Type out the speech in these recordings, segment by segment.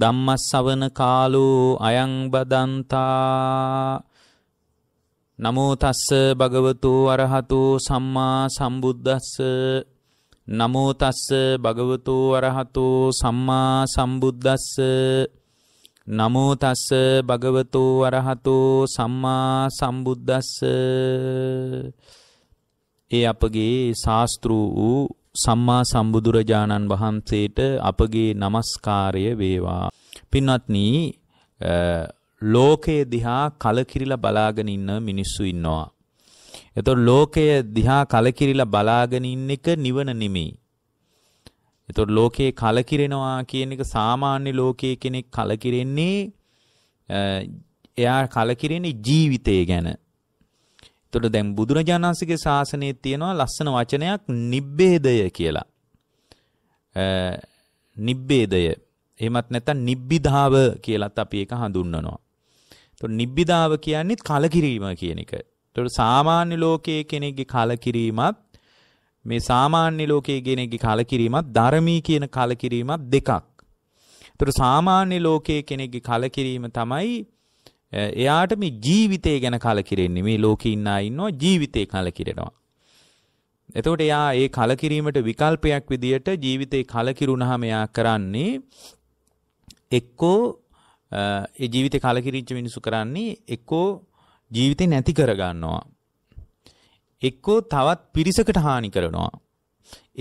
ධම්මස්සවන කාලෝ අයං බදන්තා නමෝ තස්ස භගවතු අරහතු සම්මා සම්බුද්දස්ස නමෝ තස්ස භගවතු අරහතු සම්මා සම්බුද්දස්ස නමෝ තස්ස භගවතු අරහතු සම්මා සම්බුද්දස්ස ඒ අපගේ ශාස්ත්‍රු වූ සම්මා සම්බුදුරජාණන් වහන්සේට අපගේ নমස්කාරය වේවා. පින්වත්නි ලෝකයේ දිහා කලකිරිලා බලාගෙන ඉන්න මිනිස්සු ඉන්නවා. එතකොට ලෝකය දිහා කලකිරිලා බලාගෙන ඉන්න එක නිවන නෙමෙයි. එතකොට ලෝකේ කලකිරෙනවා කියන එක සාමාන්‍ය ලෝකයේ කෙනෙක් කලකිරෙන්නේ එයා කලකිරෙන්නේ ජීවිතය ගැන. එතකොට දැන් බුදුරජාණන්සේගේ ශාසනයේ තියෙනවා ලස්සන වචනයක් නිබ්බේදය කියලා. නිබ්බේදය. එහෙමත් නැත්නම් නිබ්බිදාව කියලත් අපි ඒක හඳුන්වනවා. එතකොට නිබ්බිදාව කියන්නේ කලකිරීම කියන එක. එතකොට සාමාන්‍ය ලෝකයේ කෙනෙක්ගේ කලකිරීමත් මේ සාමාන්‍ය ලෝකයේ කෙනෙක්ගේ කලකිරීමත් ධර්මී කියන කලකිරීමත් දෙකක්. එතකොට සාමාන්‍ය ලෝකයේ කෙනෙක්ගේ කලකිරීම තමයි එයාට මේ ජීවිතය ගැන කලකිරෙන්නේ මේ ලෝකේ ඉන්න අය ඉන්නවා ජීවිතේ කලකිරෙනවා. එතකොට එයා ඒ කලකිරීමට විකල්පයක් විදියට ජීවිතේ කලකිරුණාම එයා කරන්නේ එක්කෝ ඒ ජීවිතේ කලකිරිච්ච මිනිසු කරන්නේ එක්කෝ ජීවිතේ නැති කරගන්නවා. එක්කෝ තවත් පිරිසකට හානි කරනවා.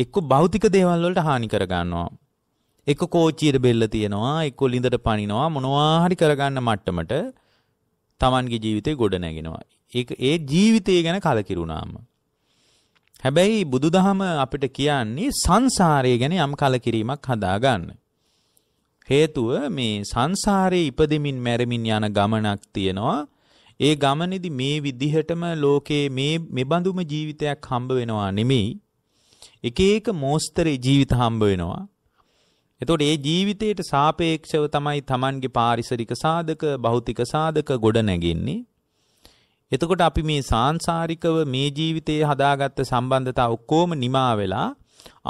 එක්කෝ භෞතික දේවල් වලට හානි කරගන්නවා. එක්ක කෝච්චියට බෙල්ල තියනවා එක්ක ලිඳට පනිනවා මොනවා හරි කරගන්න මට්ටමට Tamanගේ ජීවිතේ ගොඩ නැගෙනවා. ඒක ඒ ජීවිතය ගැන කලකිරුණාම. හැබැයි බුදුදහම අපිට කියන්නේ සංසාරය ගැන යම් කලකිරීමක් හදාගන්න. හේතුව මේ සංසාරයේ ඉපදෙමින් මැරෙමින් යන ගමනක් තියෙනවා. ඒ ගමනේදී මේ විදිහටම ලෝකේ මේ මෙබඳුම ජීවිතයක් හම්බ වෙනවා නෙමෙයි. එක එක මෝස්තරේ ජීවිත හම්බ වෙනවා. එතකොට ඒ ජීවිතයට සාපේක්ෂව තමයි Tamanගේ පාරිසරික සාධක, භෞතික සාධක ගොඩ නැගෙන්නේ. එතකොට අපි මේ සාංශාරිකව මේ ජීවිතයේ හදාගත්ත සම්බන්ධතා ඔක්කොම නිමා වෙලා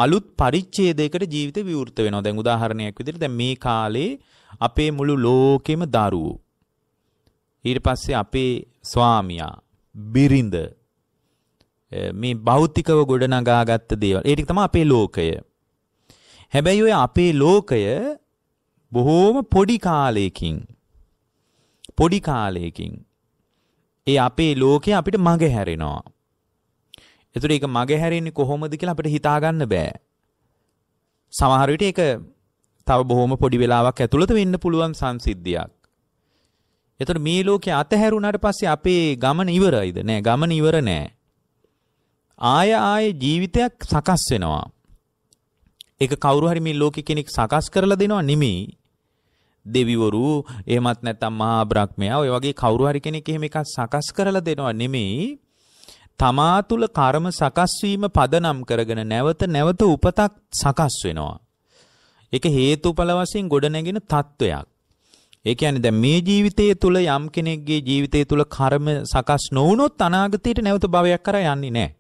අලුත් පරිච්ඡේදයකට ජීවිතේ විවෘත වෙනවා. දැන් උදාහරණයක් විදිහට දැන් මේ කාලේ අපේ මුළු ලෝකෙම දරුවෝ ඊට පස්සේ අපේ ස්වාමියා බිරිඳ මේ භෞතිකව ගොඩනගාගත්ත දේවල්. ඒ ටික තමයි අපේ ලෝකය. හැබැයි ඔය අපේ ලෝකය බොහෝම පොඩි කාලයකින් පොඩි කාලයකින් ඒ අපේ ලෝකේ අපිට මග හැරෙනවා. ඒතර ඒක මග හැරෙන්නේ කොහොමද කියලා අපිට හිතා ගන්න බෑ. සමහර විට ඒක තව බොහොම පොඩි වෙලාවක් ඇතුළත වෙන්න පුළුවන් සංසිද්ධියක්. එතකොට මේ ලෝකේ අතහැරුණාට පස්සේ අපේ ගමන ඉවරයිද? නෑ, ගමන ඉවර නෑ. ආය ආයේ ජීවිතයක් සකස් වෙනවා. ඒක කවුරු හරි මේ ලෝකෙ කෙනෙක් සකස් කරලා දෙනවා නෙමෙයි. දෙවිවරු එහෙමත් නැත්නම් මහා බ්‍රහ්මයා ඔය වගේ කවුරු හරි කෙනෙක් එහෙම එකක් සකස් කරලා දෙනවා නෙමෙයි තමා තුල කර්ම සකස් වීම පදනම් කරගෙන නැවත නැවත උපතක් සකස් වෙනවා ඒක හේතුඵල වශයෙන් ගොඩනැගෙන තත්වයක් ඒ කියන්නේ දැන් මේ ජීවිතයේ තුල යම් කෙනෙක්ගේ ජීවිතයේ තුල කර්ම සකස් නොවුනොත් අනාගතයට නැවත භවයක් කරා යන්නේ නැහැ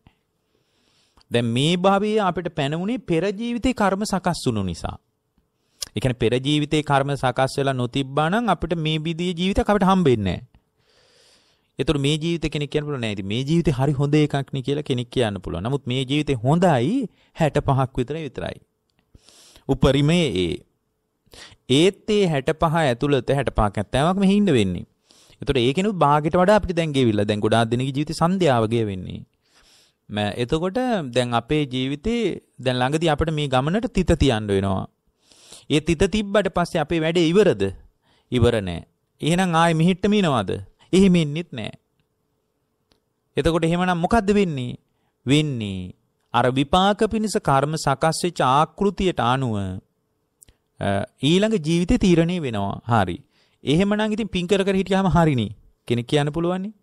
දැන් මේ භවයේ අපිට පැනවුනේ පෙර ජීවිතේ කර්ම සකස් වුණු නිසා. ඒ කියන්නේ පෙර ජීවිතේ කර්ම සකස් වෙලා නොතිබ්බා නම් අපිට මේ විදිහේ ජීවිතයක් අපිට හම්බෙන්නේ නැහැ. ඒතර මේ ජීවිත කෙනෙක් කියන්න පුළුවන් නෑ. ඉතින් මේ ජීවිතේ හරි හොඳ එකක් නේ කියලා කෙනෙක් කියන්න පුළුවන්. නමුත් මේ ජීවිතේ හොඳයි 65ක් විතර විතරයි. උපරිමයේ ඒ. ඒත් ඒ 65 ඇතුළත 65ක් 70ක් මෙහි ඉන්න වෙන්නේ. ඒතර ඒකෙනුත් භාගයට වඩා අපිට දැන් ගෙවිලා. දැන් ගොඩාක් දෙනෙක්ගේ ජීවිතේ සංධ්‍යාව ගෙවෙන්නේ. එතකොට දැන් අපේ ජීවිතේ දැන් ළඟදී අපිට මේ ගමනට තිත තියන්න වෙනවා. ඒ තිත තිබ්බට පස්සේ අපේ වැඩේ ඉවරද? ඉවර නෑ. එහෙනම් ආයෙ මිහිට මිනවද? එහෙම ඉන්නෙත් නෑ. එතකොට එහෙමනම් මොකද්ද වෙන්නේ? වෙන්නේ අර විපාක පිණිස කර්ම සකස් වෙච්ච ආකෘතියට අනුව ඊළඟ ජීවිතේ තීරණය වෙනවා. හරි. එහෙමනම් ඉතින් පින් කර කර හිටියාම හරිනේ. කෙනෙක් කියන්න පුළුවන්නේ.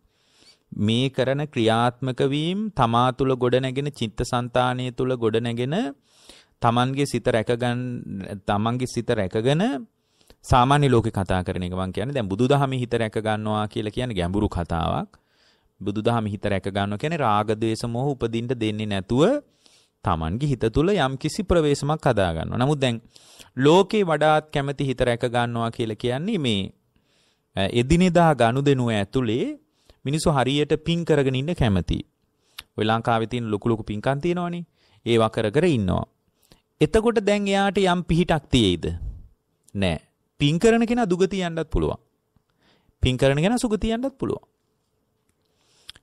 මේ කරන ක්‍රියාත්මක වීම තමා තුල ගොඩනැගෙන චිත්තසංතානය තුල ගොඩනැගෙන තමන්ගේ සිත රැකගන්න තමන්ගේ සිත රැකගෙන සාමාන්‍ය ලෝකේ කතා කරන එක මම කියන්නේ දැන් බුදුදහමේ හිත රැක ගන්නවා කියලා කියන්නේ ගැඹුරු කතාවක් බුදුදහමේ හිත රැක ගන්නවා කියන්නේ රාග ద్వේෂ මොහ උපදින්න දෙන්නේ නැතුව තමන්ගේ හිත තුල යම්කිසි ප්‍රවේශමක් හදා ගන්නවා. නමුත් දැන් ලෝකේ වඩාත් කැමැති හිත රැක ගන්නවා කියලා කියන්නේ මේ එදිනෙදා ගනුදෙනුව ඇතුලේ මිනිස්සු හරියට පින් කරගෙන ඉන්න කැමති. ඔය ලංකාවේ තියෙන ලොකු ලොකු පින්කම් තියෙනවනේ. ඒවා කර කර ඉන්නවා. එතකොට දැන් එයාට යම් පිහිටක් තියෙයිද? නෑ. පින් කරන කෙනා දුගතිය යන්නත් පුළුවන්. පින් කරන කෙනා සුගතිය යන්නත් පුළුවන්.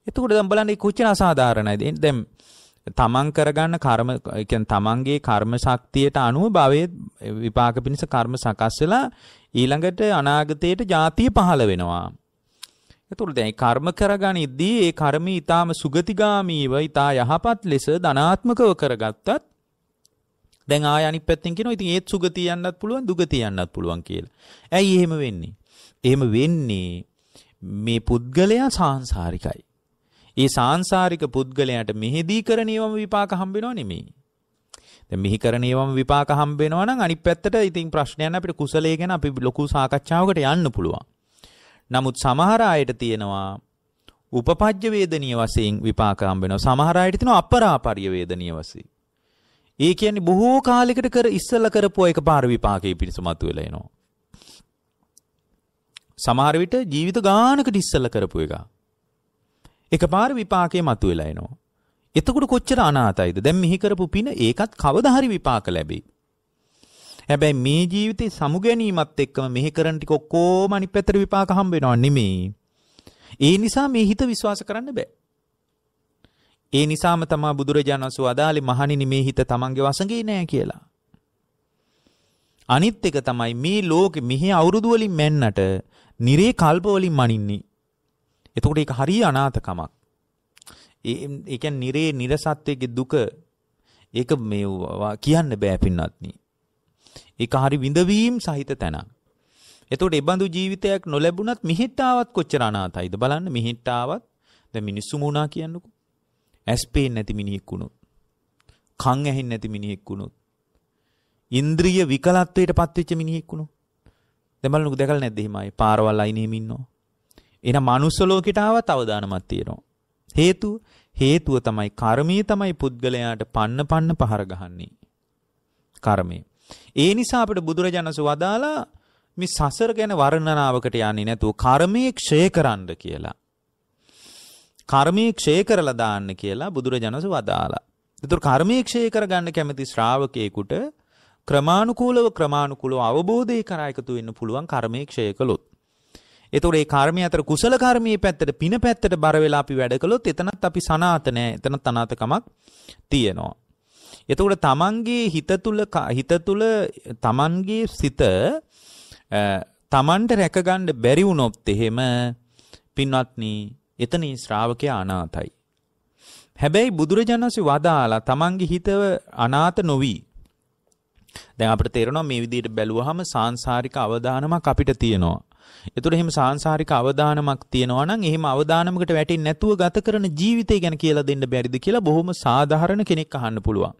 එතකොට දැන් බලන්න කොච්චර අසාධාරණයිද? දැන් තමන් කරගන්න කර්ම කියන්නේ තමන්ගේ කර්ම ශක්තියට අනුව භවයේ විපාක පිණිස කර්ම සකස් වෙලා ඊළඟට අනාගතයේට ಜಾතිය පහළ වෙනවා. එතුට දැයි කර්ම කරගනිද්දී ඒ කර්ම ඉතාම සුගතිගාමීව ඉතා යහපත් ලෙස ධනාත්මකව කරගත්තත් දැන් ආයනි පැත්තිකින ඉතින් ඒත් සුගතියන්නත් පුළුවන් දුගතියන්නත් පුළුවන් කියලා. ඇයි එහෙම වෙන්නේ. එහෙම වෙන්නේ මේ පුද්ගලයා සංසාරිකයි. ඒ සංසාරික පුද්ගලයාට මෙහෙදී කරනීවම විපාක හම්බෙනවා නෙමෙයි. දැන් මෙහි කරනීවම විපාක හම්බෙනවා නම් අනිත් පැත්තට ඉතින් ප්‍රශ්නයක් අපිට කුසලයේ ගැන අපි ලොකු සාකච්ඡාවකට යන්න පුළුවන්. නමුත් සමහර අයට තියෙනවා උපපජ්ජ වේදනීය වශයෙන් විපාක හම්බ වෙනවා. සමහර අයට තියෙනවා අපරාපරිය වේදනීය වශයෙන්. ඒ කියන්නේ බොහෝ කාලයකට කර ඉස්සලා කරපුවා එකපාර විපාකයේ පිණිසමතු වෙලා එනවා. සමහර විට ජීවිත ගානකට ඉස්සලා කරපු එක. එකපාර විපාකයේ මතුවෙලා එනවා. එතකොට කොච්චර අනාතයිද? දැන් මිහි කරපු පින ඒකත් කවදා හරි විපාක ලැබෙයි. හැබැයි මේ ජීවිතේ සමුගැනීමත් එක්කම මෙහි කරන ටික ඔක්කොම අනිත් පැත්තට විපාක හම්බ වෙනව නෙමෙයි. ඒ නිසා මේ හිත විශ්වාස කරන්න බෑ. ඒ නිසාම තමා බුදුරජාණන් වහන්සේ අදාළේ මහණෙනි මේ හිත තමන්ගේ වසඟේ නෑ කියලා. අනිත් එක තමයි මේ ලෝකෙ මෙහි අවුරුදු වලින් මැන්නට නිරේ කල්ප වලින් මනින්නේ. එතකොට ඒක හරිය අනාථකමක්. ඒ ඒ කියන්නේ නිරේ නිර්සත්වයේ දුක ඒක මේ කියන්න බෑ පින්වත්නි. ඒක හරි විඳවීම් සහිත තැනක්. එතකොට ඒබඳු ජීවිතයක් නොලැබුණත් මිහිට්ටාවත් කොච්චර අනාතයිද බලන්න මිහිට්ටාවත් දැන් මිනිස්සුම වුණා කියන්නකෝ. ඇස් පේන්නේ නැති මිනිහෙක් වුණොත්. කන් ඇහෙන්නේ නැති මිනිහෙක් වුණොත්. ඉන්ද්‍රිය විකලත්වයට පත්වෙච්ච මිනිහෙක් වුණොත්. දැන් බලන්නකෝ දැකලා නැද්ද එහෙම අය පාරවල් අයින එහෙම ඉන්නවා. එහෙනම් මනුස්ස ලෝකෙට ආවත් අවදානමක් තියෙනවා. හේතුව හේතුව තමයි කර්මයේ තමයි පුද්ගලයාට පන්න පන්න පහර ගහන්නේ. කර්මය. ඒ නිසා අපිට බුදුරජාණන් වදාලා මේ සසර ගැන වර්ණනාවකට යන්නේ නැතුව කර්මයේ ක්ෂය කරන්න කියලා. කර්මයේ ක්ෂය කරලා දාන්න කියලා බුදුරජාණන් වදාලා. ඒතර කර්මයේ ක්ෂය කරගන්න කැමති ශ්‍රාවකයෙකුට ක්‍රමානුකූලව ක්‍රමානුකූලව අවබෝධය කරා එකතු වෙන්න පුළුවන් කර්මයේ ක්ෂය කළොත්. එතකොට ඒ කර්මය අතර කුසල කර්මයේ පැත්තට පින පැත්තට බර වෙලා අපි වැඩ කළොත් එතනත් අපි සනාත නෑ එතනත් අනාතකමක් තියෙනවා එතකොට තමන්ගේ හිත තුල හිත තුල තමන්ගේ සිත තමන්ට රැකගන්න බැරි වුණොත් එහෙම පින්වත්නි එතන ශ්‍රාවකයා අනාතයි. හැබැයි බුදුරජාණන් වහන්සේ වදාලා තමන්ගේ හිතව අනාත නොවි. දැන් අපිට තේරෙනවා මේ විදිහට බැලුවහම සාංශාරික අවදානමක් අපිට තියෙනවා. එතකොට එහෙම සාංශාරික අවදානමක් තියෙනවා නම් එහෙම අවදානමකට වැටෙන්නේ නැතුව ගත කරන ජීවිතය ගැන කියලා දෙන්න බැරිද කියලා බොහොම සාධාරණ කෙනෙක් අහන්න පුළුවන්.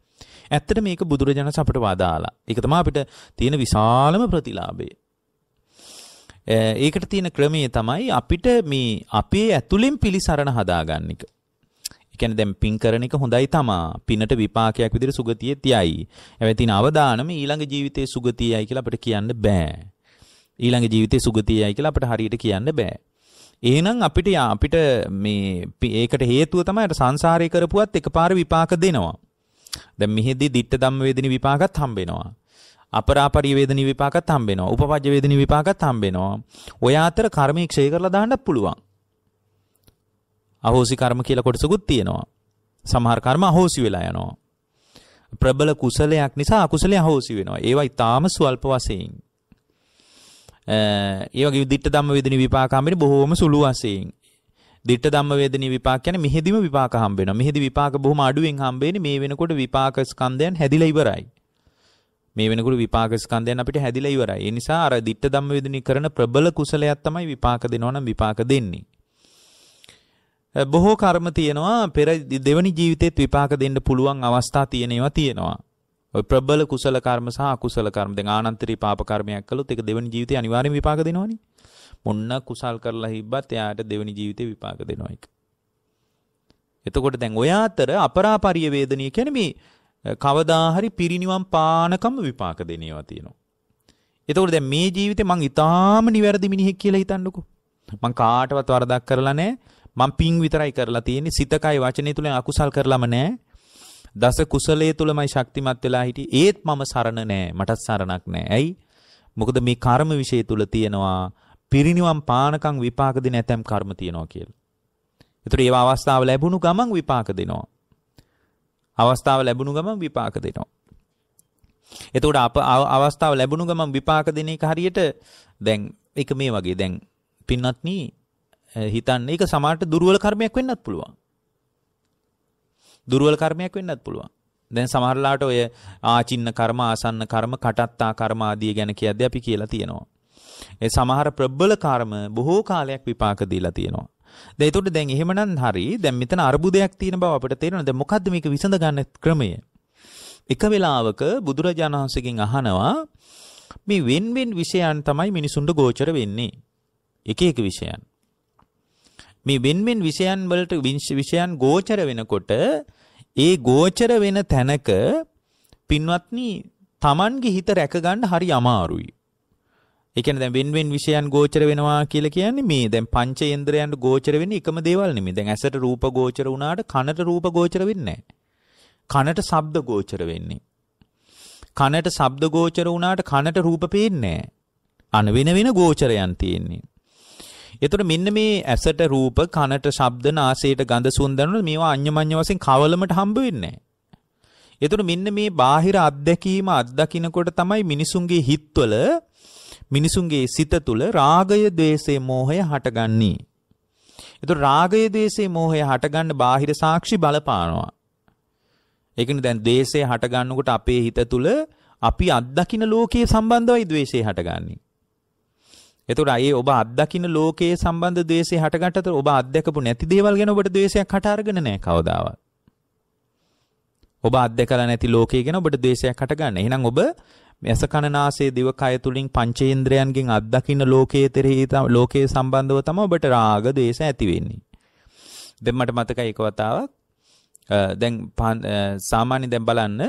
ඇත්තට මේක බුදුරජාණන් අපට වදාලා. ඒක තමයි අපිට තියෙන විශාලම ප්‍රතිලාභය. ඒකට තියෙන ක්‍රමය තමයි අපිට මේ අපේ ඇතුලෙන් පිළිසරණ හදාගන්න එක. ඒ කියන්නේ දැන් පින් කරන එක හොඳයි තමා. පිනට විපාකයක් විදිහට සුගතියේ තියයි. හැබැයි තියෙන අවදානම ඊළඟ ජීවිතයේ සුගතියයි කියලා අපිට කියන්න බෑ. ඊළඟ ජීවිතයේ සුගතියයි කියලා අපිට හරියට කියන්න බෑ. එහෙනම් අපිට අපිට මේ ඒකට හේතුව තමයි සංසාරේ කරපුවත් එකපාර විපාක දෙනවා. දැන් මෙහිදී ditta ධම්ම වේදිනී විපාකත් හම්බෙනවා. අපරාපරි වේදිනී විපාකත් හම්බෙනවා. උපපජ්ජ වේදිනී විපාකත් හම්බෙනවා. ඔය අතර කර්මයේ ක්ෂය කරලා දාන්නත් පුළුවන්. අහෝසි කර්ම කියලා කොටසකුත් තියෙනවා. සමහර කර්ම අහෝසි වෙලා යනවා. ප්‍රබල කුසලයක් නිසා අකුසලයේ අහෝසි වෙනවා. ඒවා ඊටාම ස්වල්ප වශයෙන්. ඒ වගේ විදිහට ධම්ම විදින විපාකාමිනේ බොහෝම සුළු වශයෙන්. දිට ධම්ම වේදනී විපාක කියන්නේ මෙහෙදිම විපාක හම්බ වෙනවා. මෙහෙදි විපාක බොහොම අඩුවෙන් හම්බ වෙන්නේ මේ වෙනකොට විපාක ස්කන්ධයන් හැදිලා ඉවරයි. මේ වෙනකොට විපාක ස්කන්ධයන් අපිට හැදිලා ඉවරයි. ඒ නිසා අර ditta ධම්ම වේදනී කරන ප්‍රබල කුසලයක් තමයි විපාක දෙනවා නම් විපාක දෙන්නේ. බොහෝ කර්ම තියෙනවා පෙර දෙවනි ජීවිතෙත් විපාක දෙන්න පුළුවන් අවස්ථා තියෙනවා තියෙනවා. ඔය ප්‍රබල කුසල කර්ම සහ අකුසල කර්ම. දැන් ආනන්තරී පාප කර්මයක් කළොත් ඒක දෙවනි ජීවිතේ අනිවාර්යෙන් විපාක දෙනවනේ. ඔන්න කුසල් කරලා හිබ්බත් එයාට දෙවෙනි ජීවිතේ විපාක දෙනවා එක. එතකොට දැන් ඔය අතර අපරාපරිය වේදනීය කියන්නේ මේ කවදා හරි පිරිණිවන් පානකම විපාක දෙන ඒවා තියෙනවා. එතකොට දැන් මේ ජීවිතේ මං ඊටාම නිවැරදි මිනිහෙක් කියලා හිතන්නකෝ. මං කාටවත් වරදක් කරලා නැහැ. මං පිං විතරයි කරලා තියෙන්නේ සිතකයි වචනේ තුලින් අකුසල් කරලම නැහැ දස කුසලයේ තුලමයි ශක්තිමත් වෙලා හිටියේ ඒත් මම සරණ නැහැ මටත් සරණක් නැහැ ඇයි මොකද මේ කර්ම વિશે තුල තියෙනවා පිරිණිවන් පානකම් විපාක දෙන ඇතැම් කර්ම තියෙනවා කියලා. ඒතර ඒව අවස්ථාව ලැබුණු ගමන් විපාක දෙනවා. අවස්ථාව ලැබුණු ගමන් විපාක දෙනවා. එතකොට අප අවස්ථාව ලැබුණු ගමන් විපාක දෙන එක හරියට දැන් ඒක මේ වගේ දැන් පින්වත්නි හිතන්න ඒක සමාජයට දුර්වල කර්මයක් වෙන්නත් පුළුවන්. දුර්වල කර්මයක් වෙන්නත් පුළුවන්. දැන් සමහරලාට ඔය ආචින්න කර්ම ආසන්න කර්ම කටත්තා කර්ම ආදී ගැන කියද්දී අපි කියලා තියෙනවා. ඒ සමහර ප්‍රබල කර්ම බොහෝ කාලයක් විපාක දීලා තියෙනවා. දැන් එතකොට දැන් එහෙමනම් හරි දැන් මෙතන අරුබුදයක් තියෙන බව අපිට තේරෙනවා. දැන් මොකද්ද මේක විසඳ ගන්න ක්‍රමය? එක වෙලාවක බුදුරජාණන් වහන්සේගෙන් අහනවා මේ වෙන් වෙන් විෂයන් තමයි මිනිසුන්ට ගෝචර වෙන්නේ. එක එක විෂයන්. මේ වෙන් වෙන් විෂයන් වලට විෂයන් ගෝචර වෙනකොට ඒ ගෝචර වෙන තැනක පින්වත්නි Tamange හිත රැක ගන්න හරි අමාරුයි. ඒ කියන්නේ දැන් වෙන වෙන විෂයන් ගෝචර වෙනවා කියලා කියන්නේ මේ දැන් පංචේන්ද්‍රයන්ට ගෝචර වෙන්නේ එකම දේවල් නෙමෙයි. දැන් ඇසට රූප ගෝචර වුණාට කනට රූප ගෝචර වෙන්නේ කනට ශබ්ද ගෝචර වෙන්නේ. කනට ශබ්ද ගෝචර වුණාට කනට රූප පේන්නේ අන වෙන වෙන ගෝචරයන් තියෙන්නේ. එතකොට මෙන්න මේ ඇසට රූප කනට ශබ්ද නාසයට ගඳ සුවඳන මේවා අඤ්ඤමඤ්ඤ වශයෙන් කවලමට හම්බ වෙන්නේ නැහැ. එතකොට මෙන්න මේ බාහිර අත්දැකීම අත්දකින්නකොට තමයි මිනිසුන්ගේ හිත්වල මිනිසුන්ගේ සිත තුළ රාගය, ద్వේෂය, මෝහය හටගන්නේ. ඒතර රාගය, ద్వේෂය, මෝහය හටගන්න බාහිර සාක්ෂි බලපානවා. ඒකනේ දැන් ද්වේෂය හටගන්නකොට අපේ හිත තුළ අපි අත්දකින ලෝකයේ සම්බන්ධවයි ද්වේෂය හටගන්නේ. එතකොට අයේ ඔබ අත්දකින ලෝකයේ සම්බන්ධ ද්වේෂය හටගත්තට ඔබ අත්දකපු නැති දේවල් ගැන ඔබට ද්වේෂයක් හට අරගෙන නැහැ කවදාවත්. ඔබ අත්දකලා නැති ලෝකයේ ගැන ඔබට ද්වේෂයක් හටගන්න. එහෙනම් ඔබ ඇසකණනාසේ දිවකය තුලින් පංචේන්ද්‍රයන්ගෙන් අත්දකින්න ලෝකයේ තෙරෙහි ලෝකයේ සම්බන්ධව තමයි ඔබට රාග ද්වේෂ ඇති වෙන්නේ. දැන් මට මතකයි එක වතාවක් දැන් සාමාන්‍ය දැන් බලන්න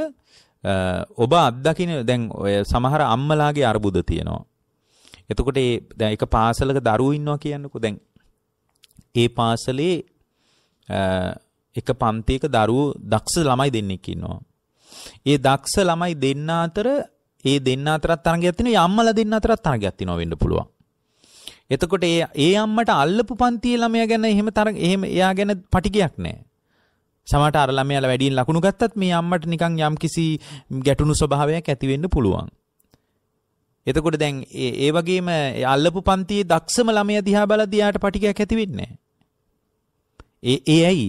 ඔබ අත්දකින්න දැන් ඔය සමහර අම්මලාගේ අර්බුද තියෙනවා. එතකොට ඒ දැන් එක පාසලක දරුවෝ ඉන්නවා කියන්නකෝ දැන් ඒ පාසලේ එක පන්තියක දරුවෝ දක්ෂ ළමයි දෙන්නෙක් ඉන්නවා. ඒ දක්ෂ ළමයි දෙන්න අතර ඒ දෙන්න අතරත් තරගයක් තියෙනවා යම්මල දෙන්න අතරත් තරගයක් තියෙනවා වෙන්න පුළුවන්. එතකොට ඒ ඒ අම්මට අල්ලපු පන්තියේ ළමයා ගැන එහෙම තරග එහෙම එයා ගැන පටිගයක් නැහැ. සමහරට අර ළමයාලා වැඩියෙන් ලකුණු ගත්තත් මේ අම්මට නිකන් යම්කිසි ගැටුණු ස්වභාවයක් ඇති වෙන්න පුළුවන්. එතකොට දැන් ඒ වගේම අල්ලපු පන්තියේ දක්ෂම ළමයා දිහා බලද්දී යාට පටිගයක් ඇති වෙන්නේ නැහැ. ඒ ඒ ඇයි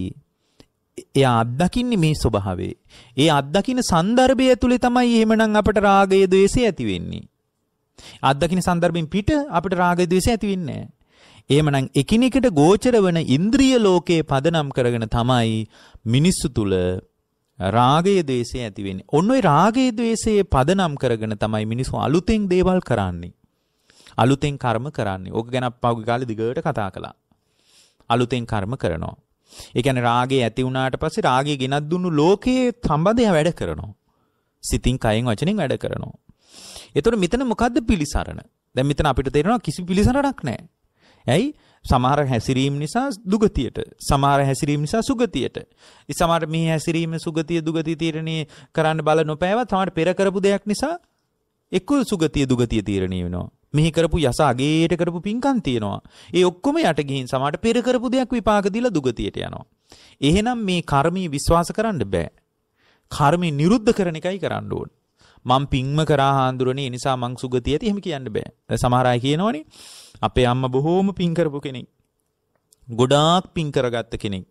එයා අත්දකින්නේ මේ ස්වභාවයේ. ඒ අත්දකින්න සන්දර්භය ඇතුලේ තමයි එහෙමනම් අපට රාගය ද්වේෂය ඇති වෙන්නේ. අත්දකින්න සන්දර්භෙන් පිට අපිට රාගය ද්වේෂය ඇති වෙන්නේ නැහැ. එහෙමනම් එකිනෙකට ගෝචර වන ඉන්ද්‍රිය ලෝකයේ පදනම් කරගෙන තමයි මිනිස්සු තුල රාගය ද්වේෂය ඇති වෙන්නේ. ඔන්න ඔය රාගය ද්වේෂයේ පදනම් කරගෙන තමයි මිනිස්සු අලුතෙන් දේවල් කරන්නේ. අලුතෙන් කර්ම කරන්නේ. ඕක ගැන පහුගිය කාලේ දිගට කතා කළා. අලුතෙන් කර්ම කරනවා. ඒ කියන්නේ රාගේ ඇති වුණාට පස්සේ රාගේ ගෙනත් දුන්නු ලෝකයේ සම්බන්ධය වැඩ කරනවා. සිතින් කයෙන් වචනෙන් වැඩ කරනවා. එතකොට මෙතන මොකද්ද පිළිසරණ? දැන් මෙතන අපිට තේරෙනවා කිසි පිළිසරණක් නැහැ. ඇයි? සමහර හැසිරීම නිසා දුගතියට සමහර හැසිරීම නිසා සුගතියට සමහර මේ හැසිරීම සුගතිය දුගතිය තීරණය කරන්න බල නොපෑව තමයි පෙර කරපු දෙයක් නිසා එක්ක සුගතිය දුගතිය තීරණය වෙනවා මෙහි කරපු යස අගේට කරපු පින්කම් තියෙනවා. ඒ ඔක්කොම යට ගිහින් සමහරට පෙර කරපු දෙයක් විපාක දීලා දුගතියට යනවා. එහෙනම් මේ කර්මී විශ්වාස කරන්න බෑ. කර්මී නිරුද්ධ කරන එකයි කරන්න ඕන. මං පිංම කරා හාඳුරනේ ඒ නිසා මං සුගතිය ඇති එහෙම කියන්න බෑ. සමහර අය කියනවනේ අපේ අම්මා බොහෝම පිං කරපු කෙනෙක්. ගොඩාක් පිං කරගත්ත කෙනෙක්.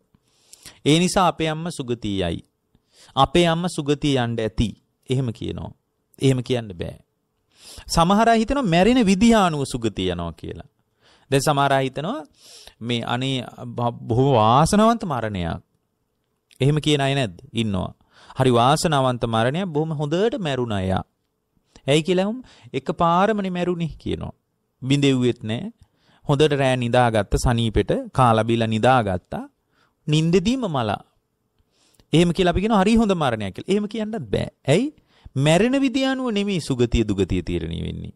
ඒ නිසා අපේ අම්මා සුගතියයි. අපේ අම්මා සුගතිය යන්න ඇති. එහෙම කියනවා. එහෙම කියන්න බෑ. සමහර අය හිතනවා මැරෙන විදිහ අනුව සුගතිය යනවා කියලා. දැන් සමහර අය හිතනවා මේ අනේ බොහොම වාසනාවන්ත මරණයක්. එහෙම කියන අය නැද්ද? ඉන්නවා. හරි වාසනාවන්ත මරණයක් බොහොම හොඳට මැරුණ අය. ඇයි කියලා හම් එකපාරමනේ මැරුණේ කියනවා. බිඳෙව්වෙත් නැහැ. හොඳට රෑ නිදාගත්ත සනීපෙට කාලා බීලා නිදාගත්තා. නිින්දෙදීම මලා. එහෙම කියලා අපි කියනවා හරි හොඳ මරණයක් කියලා. එහෙම කියන්නත් බෑ. ඇයි? මැරෙන විදිය අනුව නෙමෙයි සුගතිය දුගතිය තීරණය වෙන්නේ.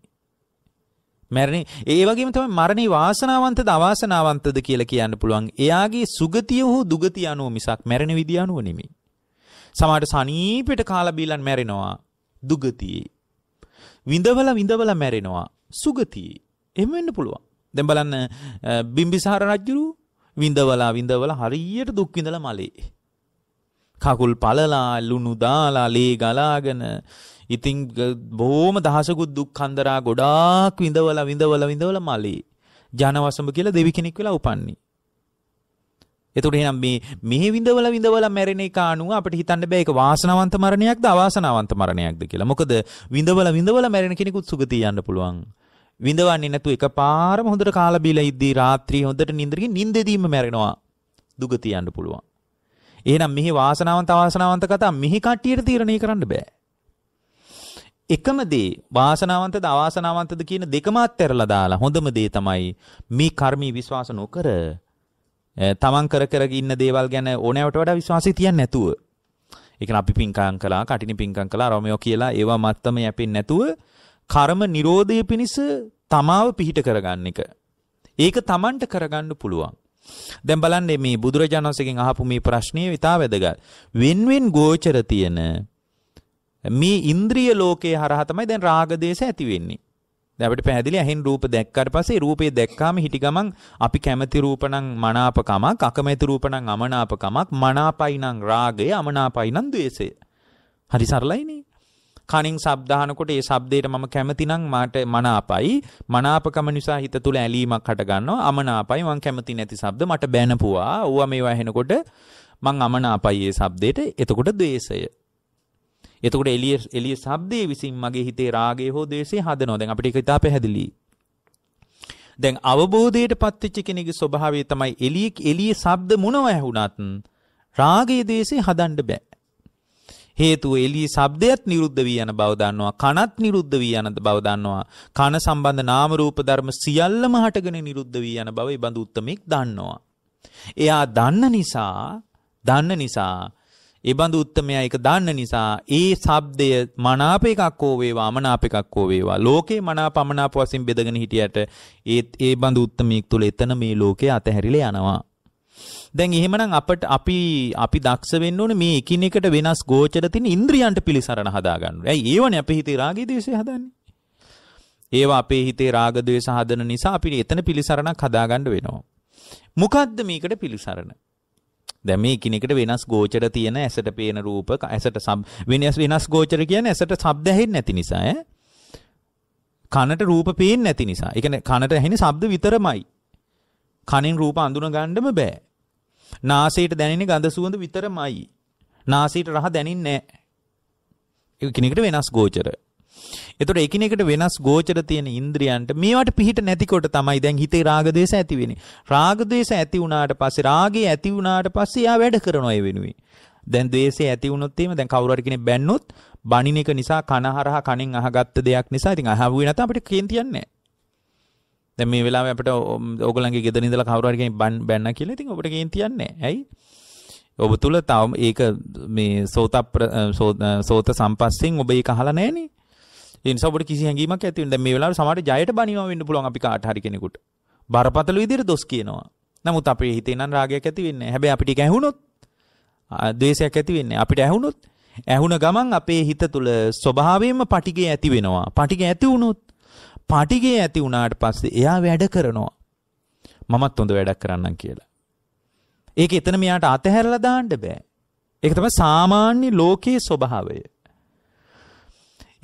මැරෙන ඒ වගේම තමයි මරණේ වාසනාවන්තද අවාසනාවන්තද කියලා කියන්න පුළුවන්. එයාගේ සුගතිය හෝ දුගතිය අනුව මිසක් මැරෙන විදිය අනුව නෙමෙයි. සමහරට සනීපෙට කාලා බීලන් මැරෙනවා දුගතියේ. විඳවල විඳවල මැරෙනවා සුගතියේ. එහෙම වෙන්න පුළුවන්. දැන් බලන්න බිම්බිසාර රජුරු විඳවලා විඳවලා හරියට දුක් විඳලා මලේ. කකුල් පළලා ලුණු දාලා ලේ ගලාගෙන ඉතින් බොහොම දහසකුත් දුක් කන්දරා ගොඩාක් විඳවලා විඳවලා විඳවලා මලේ ජනවසම කියලා දෙවි කෙනෙක් වෙලා උපන්නේ. එතකොට එහෙනම් මේ මේ විඳවල විඳවල මැරෙන එක අනුව අපිට හිතන්න බෑ ඒක වාසනාවන්ත මරණයක්ද අවාසනාවන්ත මරණයක්ද කියලා. මොකද විඳවල විඳවල මැරෙන කෙනෙකුත් සුගතිය යන්න පුළුවන්. විඳවන්නේ නැතු එකපාරම හොඳට කාලා බීලා ඉද්දී රාත්‍රියේ හොඳට නිින්දරකින් නිින්දෙදීම මැරෙනවා. දුගතිය යන්න පුළුවන්. එහෙනම් මෙහි වාසනාවන්ත අවාසනාවන්ත කතා මෙහි කට්ටියට තීරණය කරන්න බෑ. එකම දේ වාසනාවන්තද අවාසනාවන්තද කියන දෙකම අත්හැරලා දාලා හොඳම දේ තමයි මේ කර්මී විශ්වාස නොකර තමන් කර කර ඉන්න දේවල් ගැන ඕනෑවට වඩා විශ්වාසය තියන්නේ නැතුව. ඒ කියන්නේ අපි පිංකම් කළා, කටිනි පිංකම් කළා, රොමියෝ කියලා ඒවා මත්තම යැපෙන්නේ නැතුව කර්ම නිරෝධය පිණිස තමාව පිහිට කරගන්න එක. ඒක තමන්ට කරගන්න පුළුවන්. දැන් බලන්න මේ බුදුරජාණන් වහන්සේගෙන් අහපු මේ ප්‍රශ්නේ ඉතා වැදගත්. වින්වින් ගෝචර තියෙන මේ ඉන්ද්‍රිය ලෝකයේ හරහා තමයි දැන් රාග දේශ ඇති වෙන්නේ. දැන් අපිට පැහැදිලි ඇහෙන් රූප දැක්කාට පස්සේ රූපේ දැක්කාම හිටි ගමන් අපි කැමති රූප නම් මනාපකමක් අකමැති රූප නම් අමනාපකමක් මනාපයි නම් රාගය අමනාපයි නම් ද්වේෂය. හරි සරලයිනේ. කණින් ශබ්දහනකොට ඒ ශබ්දයට මම කැමතිනම් මාට මනාපයි මනාපකම නිසා හිත තුල ඇලීමක් හටගන්නවා අමනාපයි මං කැමති නැති ශබ්ද මට බැනපුවා ඕවා මේවා ඇහෙනකොට මං අමනාපයි ඒ ශබ්දයට එතකොට ද්වේෂය එතකොට එළිය එළිය ශබ්දයේ විසින් මගේ හිතේ රාගය හෝ ද්වේෂය හදනවා දැන් අපිට ඒක ඉතා පැහැදිලි දැන් අවබෝධයට පත්වෙච්ච කෙනෙකුගේ ස්වභාවය තමයි එළිය එළියේ ශබ්ද මොනවා ඇහුණත් රාගය ද්වේෂය හදන්න බෑ හේතුව එළියේ ශබ්දයත් නිරුද්ධ වී යන බව දන්නවා කනත් නිරුද්ධ වී යන බව දන්නවා කන සම්බන්ධ නාම රූප ධර්ම සියල්ලම හටගෙන නිරුද්ධ වී යන බව ඒ බඳු උත්තමෙක් දන්නවා එයා දන්න නිසා දන්න නිසා ඒ බඳු උත්තමයා ඒක දන්න නිසා ඒ ශබ්දය මනාප එකක් හෝ වේවා අමනාප එකක් හෝ වේවා ලෝකේ මනාප අමනාප වශයෙන් බෙදගෙන හිටියට ඒ ඒ බඳු උත්තමීක් තුල එතන මේ ලෝකේ අතහැරිලා යනවා දැන් එහෙමනම් අපට අපි අපි දක්ෂ වෙන්න ඕනේ මේ එකිනෙකට වෙනස් ගෝචර තියෙන ඉන්ද්‍රියන්ට පිළිසරණ හදා ගන්න. ඇයි ඒවනේ අපේ හිතේ රාගය ද්වේෂය හදන්නේ. ඒවා අපේ හිතේ රාග ද්වේෂ හදන නිසා අපිට එතන පිළිසරණක් හදා ගන්න වෙනවා. මොකද්ද මේකට පිළිසරණ? දැන් මේ එකිනෙකට වෙනස් ගෝචර තියෙන ඇසට පේන රූප ඇසට සබ් වෙනස් වෙනස් ගෝචර කියන්නේ ඇසට ශබ්ද ඇහෙන්නේ නැති නිසා ඈ කනට රූප පේන්නේ නැති නිසා. ඒ කියන්නේ කනට ඇහෙන ශබ්ද විතරමයි. කනෙන් රූප අඳුන ගන්නම බෑ. නාසයට දැනෙන්නේ ගඳ සුවඳ විතරමයි. නාසයට රහ දැනින්නේ නෑ. එකිනෙකට වෙනස් ගෝචර. එතකොට එකිනෙකට වෙනස් ගෝචර තියෙන ඉන්ද්‍රියන්ට මේවට පිහිට නැතිකොට තමයි දැන් හිතේ රාග දේශ ඇති වෙන්නේ. රාග දේශ ඇති වුණාට පස්සේ රාගේ ඇති වුණාට පස්සේ යා වැඩ කරනවා ඒ වෙනුවෙන්. දැන් ද්වේෂය ඇති වුණොත් එහෙම දැන් කවුරු හරි කෙනෙක් බැන්නොත් බණින එක නිසා කන හරහා කණෙන් අහගත්ත දෙයක් නිසා ඉතින් අහවුවේ නැත්නම් අපිට කේන් තියන්නේ නැහැ. දැ මේ වෙලා අපට ඕගලන්ගේ ගෙද නිදල කවරගෙන් බන් බැන්න කියලා ඉතින් ඔබට ගෙන් තියන්නේ ඇයි ඔබ තුළ තවම ඒක මේ සෝත සෝත සම්පස්සෙන් ඔබ ඒ කහලා නෑනේ ඉන් සබට කිසි හැඟීමක් ඇතිවද මේ වෙලා සමට ජයට බනිවා වෙන්න පුළුවන් අපි කාට හරි කෙනෙකුට බරපතල විදිහට දොස් කියනවා නමුත් අපේ හිතේ නම් රාගයක් ඇති වෙන්නේ හැබැයි අපිට ඇහුනොත් ද්වේෂයක් ඇති වෙන්නේ අපිට ඇහුනොත් ඇහුන ගමන් අපේ හිත තුළ ස්වභාවයෙන්ම පටිගය ඇති වෙනවා පටිගය ඇති වුණොත් පටිගේ ඇති වුණාට පස්සේ එයා වැඩ කරනවා. මමත් හොඳ වැඩක් කරන්නම් කියලා. ඒක එතන මෙයාට අතහැරලා දාන්න බෑ. ඒක තමයි සාමාන්‍ය ලෝකයේ ස්වභාවය.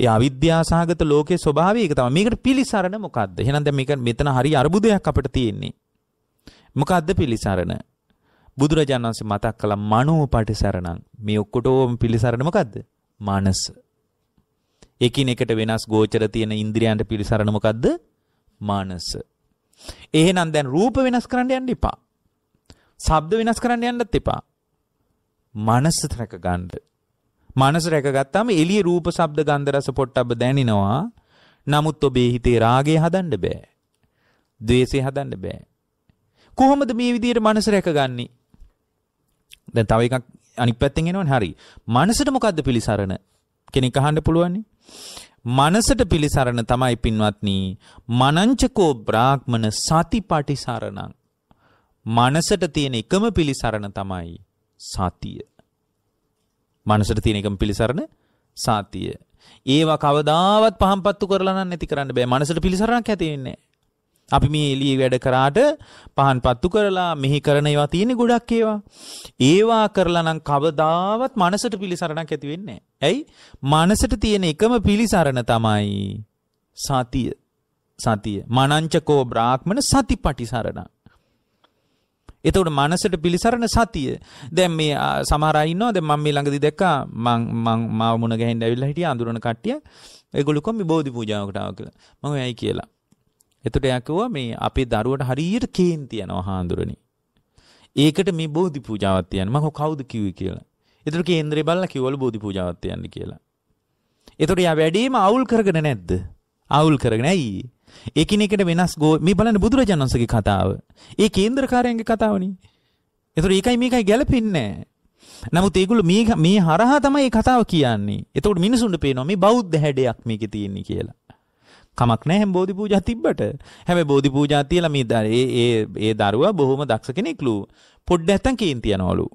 ඒ අවිද්‍යාසහගත ලෝකයේ ස්වභාවය ඒක තමයි. මේකට පිළිසරණ මොකද්ද? එහෙනම් දැන් මේක මෙතන හරි අරුබුදයක් අපිට තියෙන්නේ. මොකද්ද පිළිසරණ? බුදුරජාණන් වහන්සේ මතක් කළා මනෝපටිසරණං. මේ ඔක්කොටම පිළිසරණ මොකද්ද? මනස. එකිනෙකට වෙනස් ගෝචර තියෙන ඉන්ද්‍රියන්ට පිළිසරණ මොකද්ද? මානස. එහෙනම් දැන් රූප වෙනස් කරන්න යන්න එපා. ශබ්ද වෙනස් කරන්න යන්නත් එපා. මනස රැක ගන්න. මනස රැකගත්තාම එළියේ රූප, ශබ්ද, ගන්ධ, රස පොට්ටබ්බ දැනෙනවා. නමුත් ඔබේ හිතේ රාගය හදන්න බෑ. ද්වේෂය හදන්න බෑ. කොහොමද මේ විදිහට මනස රැකගන්නේ? දැන් තව එකක් අනිත් පැත්තෙන් එනවනේ හරි. මනසට මොකද්ද පිළිසරණ? කෙනෙක් අහන්න පුළුවන්නේ. මනසට පිළිසරණ තමයි පින්වත්නි මනංචකෝ බ්‍රාහ්මන සතිපටිසරණං මනසට තියෙන එකම පිළිසරණ තමයි සතිය මනසට තියෙන එකම පිළිසරණ සතිය ඒවා කවදාවත් පහම්පත්තු කරලා නම් නැති කරන්න බෑ මනසට පිළිසරණක් ඇති වෙන්නේ අපි මේ එළියේ වැඩ කරාට පහන් පත්තු කරලා මෙහි කරන ඒවා තියෙන ගොඩක් ඒවා. ඒවා කරලා නම් කවදාවත් මනසට පිළිසරණක් ඇති වෙන්නේ ඇයි? මනසට තියෙන එකම පිළිසරණ තමයි සතිය. සතිය. මනංචකෝ බ්‍රාහ්මන සතිපටිසරණ. එතකොට මනසට පිළිසරණ සතිය. දැන් මේ සමහර අය ඉන්නවා. දැන් මම මේ ළඟදී දැක්කා මං මං මාව මුණ ගැහෙන්න ඇවිල්ලා හිටියා අඳුරන කට්ටිය. ඒගොල්ලෝ කොම්බි බෝධි පූජාවකට ආවා කියලා. මම එයි කියලා. එතකොට එයා කිව්වා මේ අපේ දරුවට හරියට කේන් තියනවා හාඳුරනේ. ඒකට මේ බෝධි පූජාවක් තියන්න. මම කවුද කිව්වේ කියලා. එතකොට කේන්දරේ බල්ලා කිව්වලු බෝධි පූජාවක් තියන්න කියලා. එතකොට යා වැඩිම අවුල් කරගෙන නැද්ද? අවුල් කරගෙන ඇයි? එකිනෙකට වෙනස් ගෝ මේ බලන්න බුදුරජාණන් වහන්සේගේ කතාව. ඒ කේන්දරකාරයන්ගේ කතාවනේ. ඒතර ඒකයි මේකයි ගැලපෙන්නේ නමුත් ඒගොල්ලෝ මේ මේ හරහා තමයි කතාව කියන්නේ. එතකොට මිනිසුන්ට පේනවා මේ බෞද්ධ හැඩයක් මේකේ තියෙන්නේ කියලා. කමක් නැහැ හැම බෝධි පූජා තිබ්බට. හැම බෝධි පූජා තියලා මේ ඒ ඒ ඒ දරුවා බොහොම දක්ෂ කෙනෙක්ලු. පොඩ්ඩ නැත්තම් කේන් තියනවලු.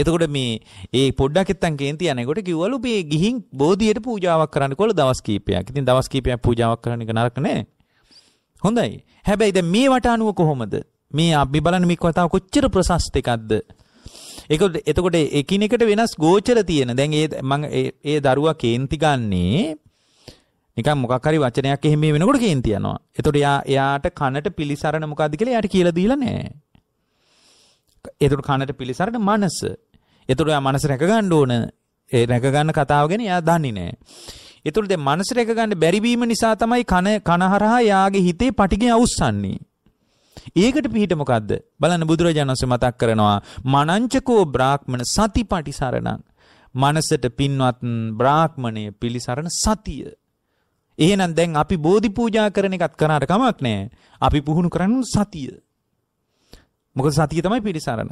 එතකොට මේ ඒ පොඩ්ඩක් නැත්තම් කේන් තියනකොට කිව්වලු මේ ගිහින් බෝධියට පූජාවක් කරන්න කොහොල දවස් කීපයක්. ඉතින් දවස් කීපයක් පූජාවක් කරන එක නරක නෑ. හොඳයි. හැබැයි දැන් මේ වට අනුව කොහොමද? මේ අපි බලන්න මේ කතාව කොච්චර ප්‍රශස්ත එකක්ද? ඒක එතකොට එකිනෙකට වෙනස් ගෝචර තියෙන. දැන් ඒ මම ඒ දරුවා කේන්ති ගන්නේ නිකන් මොකක් හරි වචනයක් එහෙම වෙනකොට කේන් තියනවා. එතකොට යා එයාට කනට පිලිසරණ මොකද්ද කියලා එයාට කියලා දීලා නැහැ. එතකොට කනට පිලිසරණ මනස. එතකොට යා මනස රැක ගන්න ඕන. ඒ රැක ගන්න කතාව ගැන එයා දන්නේ නැහැ. එතකොට දැන් මනස රැක ගන්න බැරි වීම නිසා තමයි කන කනහරහා යාගේ හිතේ පටිගෙ අවුස්සන්නේ. ඒකට පිහිට මොකද්ද? බලන්න බුදුරජාණන් වහන්සේ මතක් කරනවා මනංචකෝ බ්‍රාහ්මණ සතිපටිසරණං. මනසට පින්වත් බ්‍රාහ්මණය පිලිසරණ සතිය. එහෙනම් දැන් අපි බෝධි පූජා කරන එකත් කරාට කමක් නැහැ. අපි පුහුණු කරන්න සතිය. මොකද සතිය තමයි පිරිසරණ.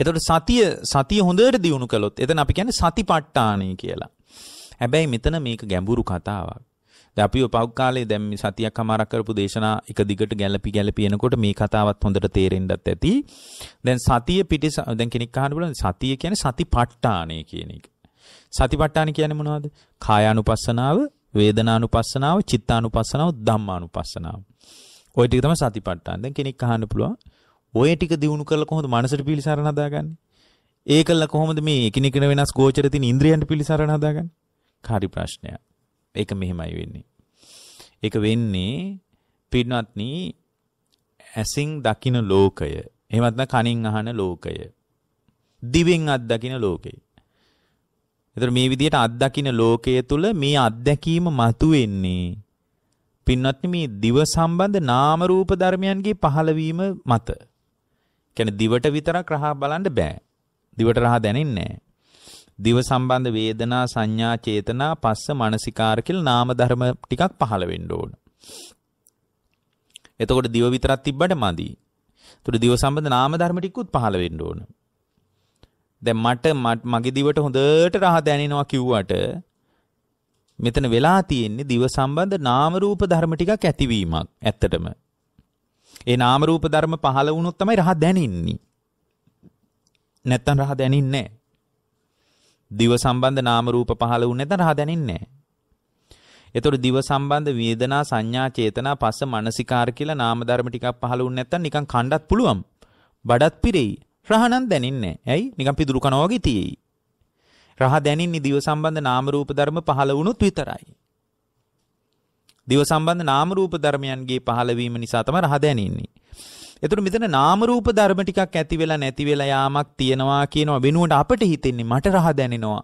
එතකොට සතිය සතිය හොඳට දියුණු කළොත් එතන අපි කියන්නේ සතිපට්ඨානයි කියලා. හැබැයි මෙතන මේක ගැඹුරු කතාවක්. දැන් අපි ඔය පහු කාලේ දැන් මේ සතියක් හමාරක් කරපු දේශනා එක දිගට ගැළපි ගැළපි එනකොට මේ කතාවත් හොඳට තේරෙන්නත් ඇති. දැන් සතිය පිටි දැන් කෙනෙක් අහන්න බලන්න සතිය කියන්නේ සතිපට්ඨානයි කියන එක. සතිපට්ඨාන කියන්නේ මොනවද? කායානුපස්සනාව, වේදනානුපස්සනාව, චිත්තානුපස්සනාව, ධම්මානුපස්සනාව. ওই ටික තමයි සතිපට්ඨාන. දැන් කෙනෙක් අහන්න පුළුවන් ඔය ටික දිනු කරලා කොහොමද මනසට පිළිසරණ හදාගන්නේ? ඒ කළා කොහොමද මේ එකිනෙකන වෙනස් ගෝචර තියෙන ඉන්ද්‍රියන්ට පිළිසරණ හදාගන්නේ? කාරි ප්‍රශ්නයක්. ඒක මෙහෙමයි වෙන්නේ. ඒක වෙන්නේ පින්වත්නි ඇසින් දකින ලෝකය. එහෙමත් නැත්නම් කනින් අහන ලෝකය. දිවෙන් අත් දකින ලෝකය. එතකොට මේ විදිහට අත්දකින්න ලෝකය තුල මේ අත්දැකීම මතුවෙන්නේ පින්වත්නි මේ දිව සම්බන්ධ නාම රූප ධර්මයන්ගේ පහළවීම මත. කියන්නේ දිවට විතරක් රහ බලන්න බෑ. දිවට රහ දැනෙන්නේ දිව සම්බන්ධ වේදනා සංඥා චේතනා පස්ස මානසිකාර කියලා නාම ධර්ම ටිකක් පහළ වෙන්න ඕන. එතකොට දිව විතරක් තිබ්බට මදි. එතකොට දිව සම්බන්ධ නාම ධර්ම ටිකුත් පහළ වෙන්න ඕන. දැන් මට මගේ දිවට හොඳට රහ දැනෙනවා කිව්වට මෙතන වෙලා තියෙන්නේ දිව සම්බන්ධ නාම රූප ධර්ම ටිකක් ඇතිවීමක් ඇත්තටම. ඒ නාම රූප ධර්ම පහළ වුණොත් තමයි රහ දැනෙන්නේ. නැත්තම් රහ දැනෙන්නේ නැහැ. දිව සම්බන්ධ නාම රූප පහළ වුණ නැත්නම් රහ දැනෙන්නේ නැහැ. එතකොට දිව සම්බන්ධ වේදනා සංඥා චේතනා පස්ස මානසිකාර කියලා නාම ධර්ම ටිකක් පහළ වුණ නැත්නම් නිකන් කණ්ඩත් පුළුවන්. බඩත් පිරෙයි. රහනම් දැනින්නේ ඇයි නිකම් පිදුරු කනවා වගේ තියෙයි. රහ දැනින්නේ දිව සම්බන්ධ නාම රූප ධර්ම පහළ වුණොත් විතරයි. දිව සම්බන්ධ නාම රූප ධර්මයන්ගේ පහළවීම නිසා තමයි රහ දැනෙන්නේ. එතකොට මෙතන නාම රූප ධර්ම ටිකක් ඇති වෙලා නැති වෙලා යාමක් තියනවා කියනවා වෙනුවට අපිට හිතෙන්නේ මට රහ දැනෙනවා.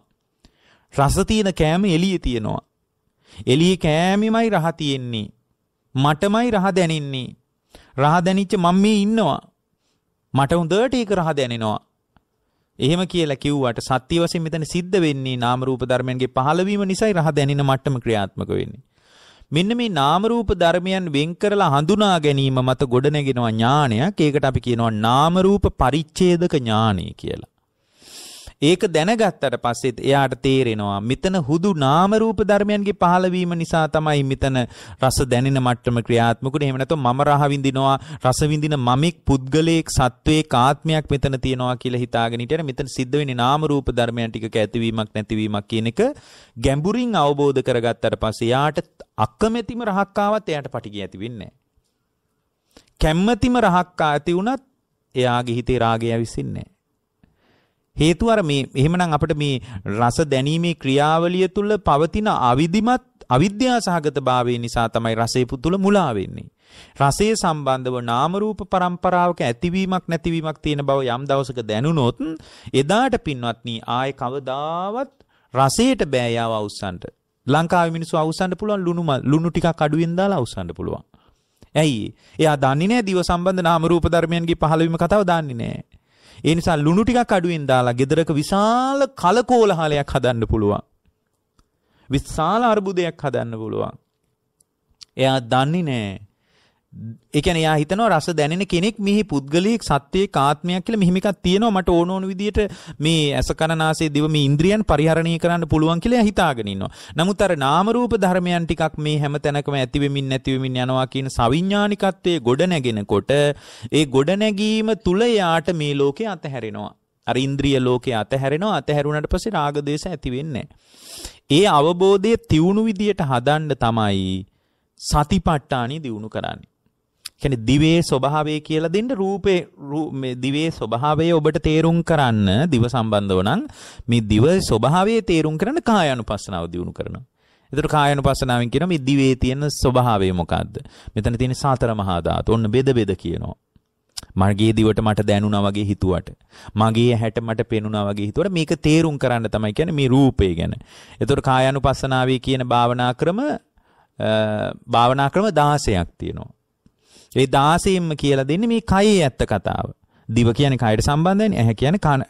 රස තියෙන කෑම එළියේ තියෙනවා. එළියේ කෑමෙමයි රහ තියෙන්නේ. මටමයි රහ දැනෙන්නේ. රහ දැනිච්ච මම මේ ඉන්නවා. මට හොඳට ඒක රහ දැනෙනවා. එහෙම කියලා කිව්වට සත්‍ය වශයෙන් මෙතන සිද්ධ වෙන්නේ නාම රූප ධර්මයන්ගේ පහළවීම නිසායි රහ දැනෙන මට්ටම ක්‍රියාත්මක වෙන්නේ. මෙන්න මේ නාම රූප ධර්මයන් වෙන් කරලා හඳුනා ගැනීම මත ගොඩනගෙනවා ඥානයක්. ඒකට අපි කියනවා නාම රූප පරිච්ඡේදක ඥානය කියලා. ඒක දැනගත්තට පස්සෙත් එයාට තේරෙනවා මෙතන හුදු නාම රූප ධර්මයන්ගේ පහළවීම නිසා තමයි මෙතන රස දැනෙන මට්ටම ක්‍රියාත්මක උනේ. එහෙම නැත්නම් මම රහ විඳිනවා, රස විඳින මමෙක් පුද්ගලයෙක් සත්වයක ආත්මයක් මෙතන තියෙනවා කියලා හිතාගෙන හිටියර මෙතන සිද්ධ වෙන්නේ නාම රූප ධර්මයන් ටිකක ඇතිවීමක් නැතිවීමක් කියන එක ගැඹුරින් අවබෝධ කරගත්තට පස්සේ යාට අකමැතිම රහක් ආවත් එයාට පටිගිය ඇති වෙන්නේ නැහැ. කැම්මැතිම රහක් ඇති වුණත් එයාගේ හිතේ රාගය ඇවිසින්නේ නැහැ. හේතුව අර මේ එහෙමනම් අපිට මේ රස දැනීමේ ක්‍රියාවලිය තුල පවතින අවිධිමත් අවිද්‍යාසහගතභාවය නිසා තමයි රසය තුල මුලා වෙන්නේ. රසයේ සම්බන්ධව නාම රූප પરම්පරාවක ඇතිවීමක් නැතිවීමක් තියෙන බව යම් දවසක දැනුනොත් එදාට පින්වත්නි ආයේ කවදාවත් රසයට බෑ යාව අවසන්ට. ලංකාවේ මිනිස්සු අවසන්ට පුළුවන් ලුණු ලුණු ටිකක් අඩුවෙන් දාලා අවසන්ට පුළුවන්. ඇයි? එයා දන්නේ නැහැ දිව සම්බන්ධ නාම රූප ධර්මයන්ගේ පහළවීම කතාව දන්නේ නැහැ. ඒ නිසා ලුණු ටිකක් අඩුවෙන් දාලා ගෙදරක විශාල කලකෝලහලයක් හදන්න පුළුවන්. විශාල අර්බුදයක් හදන්න පුළුවන්. එයා දන්නේ නැහැ එකන යා හිතන රස දැනෙන කෙනෙක් මෙහි පුද්ගලයෙක් සත්‍යයේ කාත්මයක් කියලා මෙහිම එකක් තියෙනවා මට ඕන ඕන විදියට මේ ඇස කන නාසය දිව මේ ඉන්ද්‍රියන් පරිහරණය කරන්න පුළුවන් කියලා හිතාගෙන ඉන්නවා. නමුත් අර නාම රූප ධර්මයන් ටිකක් මේ හැම තැනකම ඇති වෙමින් නැති වෙමින් යනවා කියන සවිඥානිකත්වයේ ගොඩ නැගෙනකොට ඒ ගොඩ නැගීම තුල යාට මේ ලෝකේ අතහැරෙනවා. අර ඉන්ද්‍රිය ලෝකේ අතහැරෙනවා. අතහැරුණාට පස්සේ රාග දේශ ඇති වෙන්නේ ඒ අවබෝධයේ තියුණු විදියට හදන්න තමයි සතිපට්ඨානෙ දියුණු කරන්නේ. කියන්නේ දිවේ ස්වභාවය කියලා දෙන්න රූපේ මේ දිවේ ස්වභාවය ඔබට තේරුම් කරන්න දිව සම්බන්ධව නම් මේ දිව ස්වභාවය තේරුම් කරන්න කායानुපස්සනාව දිනු කරනවා. එතකොට කායानुපස්සනාවෙන් කියනවා මේ දිවේ තියෙන ස්වභාවය මොකද්ද? මෙතන තියෙන සතර මහා ධාතු. ඔන්න බෙද බෙද කියනවා. මගේ දිවට මට දැනුණා වගේ හිතුවට මගේ ඇහැට මට පෙනුණා වගේ හිතුවට මේක තේරුම් කරන්න තමයි කියන්නේ මේ රූපය ගැන. එතකොට කායानुපස්සනාවේ කියන භාවනා ක්‍රම භාවනා ක්‍රම 16ක් තියෙනවා. ඒ 16ම කියලා දෙන්නේ මේ කයේ ඇත්ත කතාව. දිව කියන්නේ කයට සම්බන්ධයි, ඇහැ කියන්නේ කන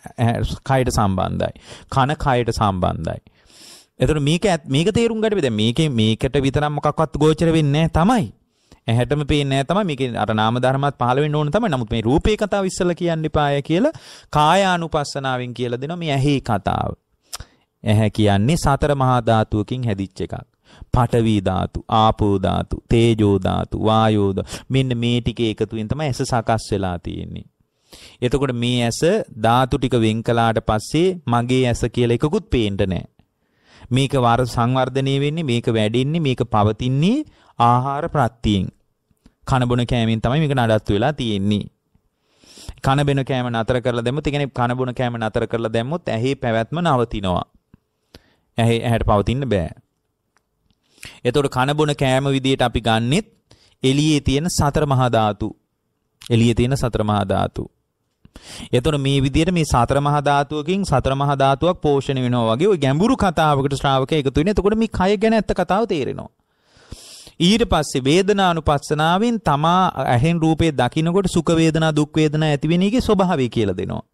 කයට සම්බන්ධයි. කන කයට සම්බන්ධයි. එතකොට මේක මේක තේරුම් ගන්න බෑ. මේකේ මේකට විතරක් මොකක්වත් ගෝචර වෙන්නේ තමයි. ඇහැටම පේන්නේ නැහැ තමයි මේකේ අර නාම ධර්මات පහළ වෙන්න ඕන තමයි. නමුත් මේ රූපේ කතාව ඉස්සලා කියන්න එපාය කියලා කායානුපස්සනාවෙන් කියලා දෙනවා මේ ඇහි කතාව. ඇහැ කියන්නේ සතර මහා ධාතුවකින් හැදිච්ච එකක්. පඨවි ධාතු, ආපෝ ධාතු, තේජෝ ධාතු, වායෝ මෙන්න මේ ටිකේ එකතුවෙන් තමයි ඇස සකස් වෙලා තියෙන්නේ. එතකොට මේ ඇස ධාතු ටික වෙන් කළාට පස්සේ මගේ ඇස කියලා එකකුත් පේන්න නැහැ. මේක වාර සංවර්ධනය වෙන්නේ, මේක වැඩින්නේ, මේක පවතින්නේ ආහාර ප්‍රත්‍යයෙන්. කනබොන කෑමෙන් තමයි මේක නඩත්තු වෙලා තියෙන්නේ. කනබෙන කෑම නතර කරලා දැම්මොත් ඒ කියන්නේ කනබුන කෑම නතර කරලා දැම්මොත් ඇහි පැවැත්ම නවතිනවා. ඇහි ඇහැට පවතින්න බෑ. එතකොට කනබොන කෑම විදියට අපි ගන්නෙත් එළියේ තියෙන සතර මහා ධාතු. එළියේ තියෙන සතර මහා ධාතු. එතකොට මේ විදියට මේ සතර මහා ධාතුවකින් සතර මහා ධාතුවක් පෝෂණය වෙනවා වගේ ওই ගැඹුරු කතාවකට ශ්‍රාවකයා එකතු වෙන. එතකොට මේ කය ගැන ඇත්ත කතාව තේරෙනවා. ඊට පස්සේ වේදනානුපස්සනාවෙන් තමා ඇහෙන් රූපේ දකින්නකොට සුඛ වේදනා දුක් වේදනා ඇතිවෙන එකේ ස්වභාවය කියලා දෙනවා.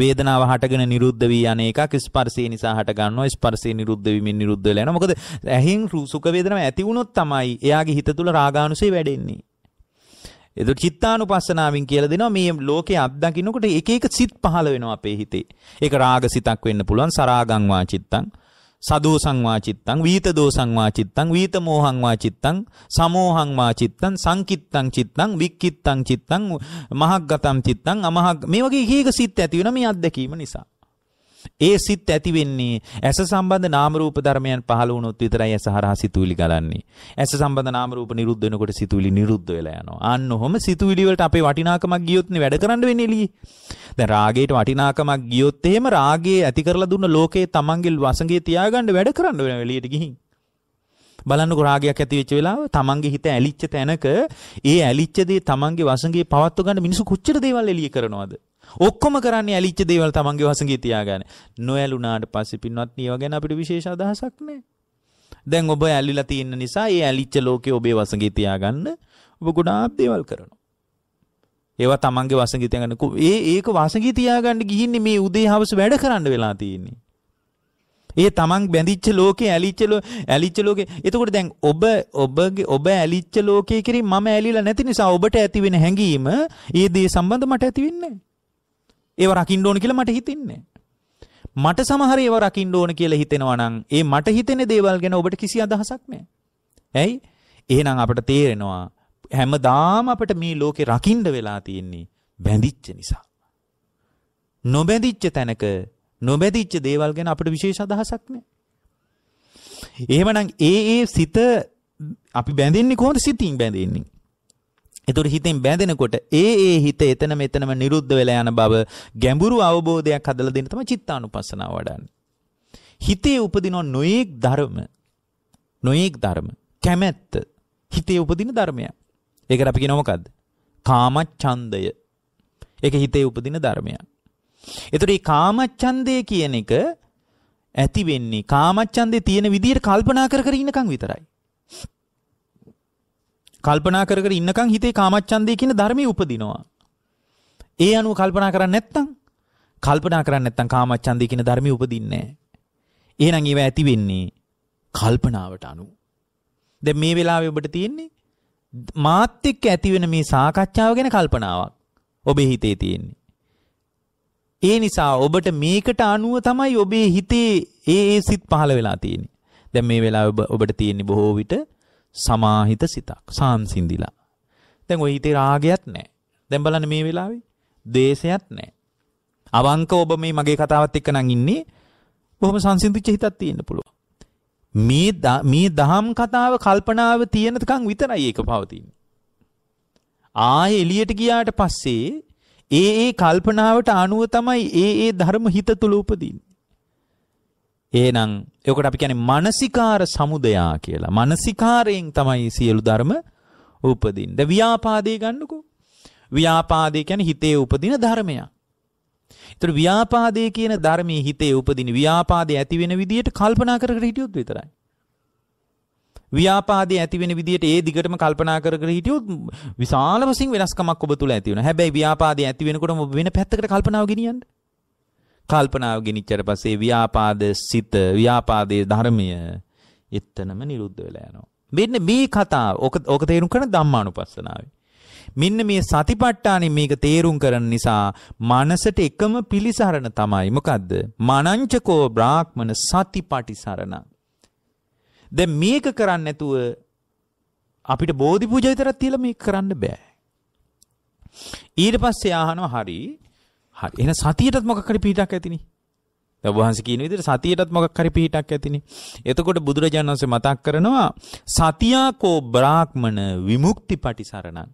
වේදනාව හටගෙන නිරුද්ධ වී යන එකක් ස්පර්ශය නිසා හට ගන්නවා ස්පර්ශය නිරුද්ධ වීමෙන් නිරුද්ධ වෙලා යනවා මොකද ඇහෙන් සුඛ වේදනාව ඇති වුණොත් තමයි එයාගේ හිත තුල රාගානුසය වැඩෙන්නේ එතකොට චිත්තානුපස්සනාවෙන් කියලා දෙනවා මේ ලෝකේ අත්දකින්නකොට එක එක සිත් පහළ වෙනවා අපේ හිතේ. ඒක රාග සිතක් වෙන්න පුළුවන් සරාගං වාචිත්තං සදෝසං වාචිත්තං වීත දෝසං වාචිත්තං වීත මෝහං වාචිත්තං සමෝහං වාචිත්තං සංකිත්තං චිත්තං වික්කිත්තං චිත්තං මහග්ගතං චිත්තං අමහග් මේ වගේ එක එක සිත් ඇති වෙන මේ අත්දැකීම නිසා ඒ සිත් ඇති වෙන්නේ ඇස සම්බන්ධ නාම රූප ධර්මයන් පහළ වුණොත් විතරයි ඇස හරහා සිතුවිලි ගලන්නේ. ඇස සම්බන්ධ නාම රූප නිරුද්ධ වෙනකොට සිතුවිලි නිරුද්ධ වෙලා යනවා. අන්න ඔහොම සිතුවිලි වලට අපේ වටිනාකමක් ගියොත් නේ වැඩ කරන්න වෙන්නේ එළියේ. දැන් රාගයට වටිනාකමක් ගියොත් එහෙම රාගය ඇති කරලා දුන්න ලෝකේ තමන්ගේ වසඟේ තියාගන්න වැඩ කරන්න වෙනවා එළියට ගිහින්. බලන්නකො රාගයක් ඇති වෙච්ච වෙලාව තමන්ගේ හිත ඇලිච්ච තැනක ඒ ඇලිච්ච දේ තමන්ගේ වසඟේ පවත්ව ගන්න මිනිස්සු කොච්චර දේවල් එළිය කරනවද? ඔක්කොම කරන්නේ ඇලිච්ච දේවල් තමන්ගේ වසඟේ තියාගන්න. නොඇලුනාට පස්සේ පින්වත් ඒව ගැන අපිට විශේෂ අදහසක් නැහැ. දැන් ඔබ ඇලිලා තියෙන නිසා ඒ ඇලිච්ච ලෝකේ ඔබේ වසඟේ තියාගන්න ඔබ ගොඩාක් දේවල් කරනවා. ඒවා තමන්ගේ වසඟේ තියාගන්න. ඒ ඒක වසඟේ තියාගන්න ගිහින්නේ මේ උදේ හවස වැඩ කරන්න වෙලා තියෙන්නේ. ඒ තමන් බැඳිච්ච ලෝකේ ඇලිච්ච ඇලිච්ච ලෝකේ. එතකොට දැන් ඔබ ඔබගේ ඔබ ඇලිච්ච ලෝකේ කිරින් මම ඇලිලා නැති නිසා ඔබට ඇති වෙන හැඟීම ඒ දේ සම්බන්ධ මට ඇති වෙන්නේ නැහැ. ඒව රකින්න ඕන කියලා මට හිතෙන්නේ මට සමහර ඒව රකින්න ඕන කියලා හිතෙනවා නම් ඒ මට හිතෙන දේවල් ගැන ඔබට කිසි අදහසක් නැහැ. ඇයි? එහෙනම් අපිට තේරෙනවා හැමදාම අපිට මේ ලෝකේ රකින්න වෙලා තියෙන්නේ බැඳිච්ච නිසා. නොබැඳිච්ච තැනක නොබැඳිච්ච දේවල් ගැන අපිට විශේෂ අදහසක් නැහැ. එහෙමනම් ඒ ඒ සිත අපි බැඳෙන්නේ කොහොමද සිතින් බැඳෙන්නේ? එතුර හිතෙන් බැඳෙනකොට ඒ ඒ හිත එතන මෙතනම නිරුද්ධ වෙලා යන බව ගැඹුරු අවබෝධයක් හදලා දෙන්න තමයි චිත්තානුපස්සනාව වඩන්නේ. හිතේ උපදින නොයේක් ධර්ම නොයේක් ධර්ම කැමැත්ත හිතේ උපදින ධර්මයක්. ඒකට අපි කියනවා මොකද්ද? කාමච්ඡන්දය. ඒක හිතේ උපදින ධර්මයක්. එතකොට මේ කාමච්ඡන්දය කියන එක ඇති වෙන්නේ කාමච්ඡන්දේ තියෙන විදිහට කල්පනා කර කර ඉන්නකම් විතරයි. කල්පනා කර කර ඉන්නකන් හිතේ කාමච්ඡන්දය කියන ධර්මයේ උපදිනවා. ඒ අනුව කල්පනා කරන්නේ නැත්නම් කල්පනා කරන්නේ නැත්නම් කාමච්ඡන්දය කියන ධර්මයේ උපදින්නේ නැහැ. එහෙනම් ඒව ඇති වෙන්නේ කල්පනාවට අනුව. දැන් මේ වෙලාවේ ඔබට තියෙන්නේ මාත් එක්ක ඇති වෙන මේ සාකච්ඡාව ගැන කල්පනාවක් ඔබේ හිතේ තියෙන්නේ. ඒ නිසා ඔබට මේකට අනුව තමයි ඔබේ හිතේ ඒ ඒ සිත් පහළ වෙලා තියෙන්නේ. දැන් මේ වෙලාවේ ඔබට තියෙන්නේ බොහෝ විට සමාහිත සිතක් සාන්සිඳිලා. දැන් ඔය හිතේ රාගයක් නැහැ. දැන් බලන්න මේ වෙලාවේ ද්වේෂයක් නැහැ. අවංක ඔබ මේ මගේ කතාවත් එක්ක නම් ඉන්නේ බොහොම සංසිඳිච්ච හිතක් තියෙන්න පුළුවන්. මේ මේ දහම් කතාව කල්පනාව තියෙනකන් විතරයි ඒක පවතින්නේ. ආයේ එළියට ගියාට පස්සේ ඒ ඒ කල්පනාවට අනුව තමයි ඒ ඒ ධර්ම හිත තුල උපදින්නේ. එහෙනම් ඒකට අපි කියන්නේ මානසිකාර සමුදයා කියලා. මානසිකාරයෙන් තමයි සියලු ධර්ම උපදින්න. ද ව්‍යාපාදේ ගන්නකෝ. ව්‍යාපාදේ කියන්නේ හිතේ උපදින ධර්මයක්. ඒතර ව්‍යාපාදේ කියන ධර්මයේ හිතේ උපදින ව්‍යාපාදේ ඇති වෙන විදියට කල්පනා කර කර හිටියොත් විතරයි. ව්‍යාපාදේ ඇති වෙන විදිහට ඒ දිගටම කල්පනා කර කර හිටියොත් විශාල වශයෙන් වෙනස්කමක් ඔබ තුල ඇති වෙනවා. හැබැයි ව්‍යාපාදේ ඇති වෙනකොටම ඔබ වෙන පැත්තකට කල්පනාව ගෙනියන්න. කල්පනාව ගෙනිච්චට පස්සේ ව්‍යාපාද සිත ව්‍යාපාදයේ ධර්මය එතනම නිරුද්ධ වෙලා යනවා. මෙන්න මේ කතාව ඔක ඔක තේරුම් කරන ධම්මානුපස්සනාවේ. මෙන්න මේ සතිපට්ඨානෙ මේක තේරුම් කරන නිසා මනසට එකම පිලිසරණ තමයි මොකද්ද? මනංචකෝ බ්‍රාහ්මන සතිපටිසරණ. දැන් මේක කරන්නේ නැතුව අපිට බෝධි පූජා විතරක් තියලා මේක කරන්න බෑ. ඊට පස්සේ ආහනවා හරි හරි. එහෙනම් සතියටත් මොකක් හරි පිටක් ඇතිනේ. දැන් වහන්සේ කියන විදිහට සතියටත් මොකක් හරි පිටක් ඇතිනේ. එතකොට බුදුරජාණන් වහන්සේ මතක් කරනවා සතියාකෝ බ්‍රාහ්මණ විමුක්ති පටිසරණං.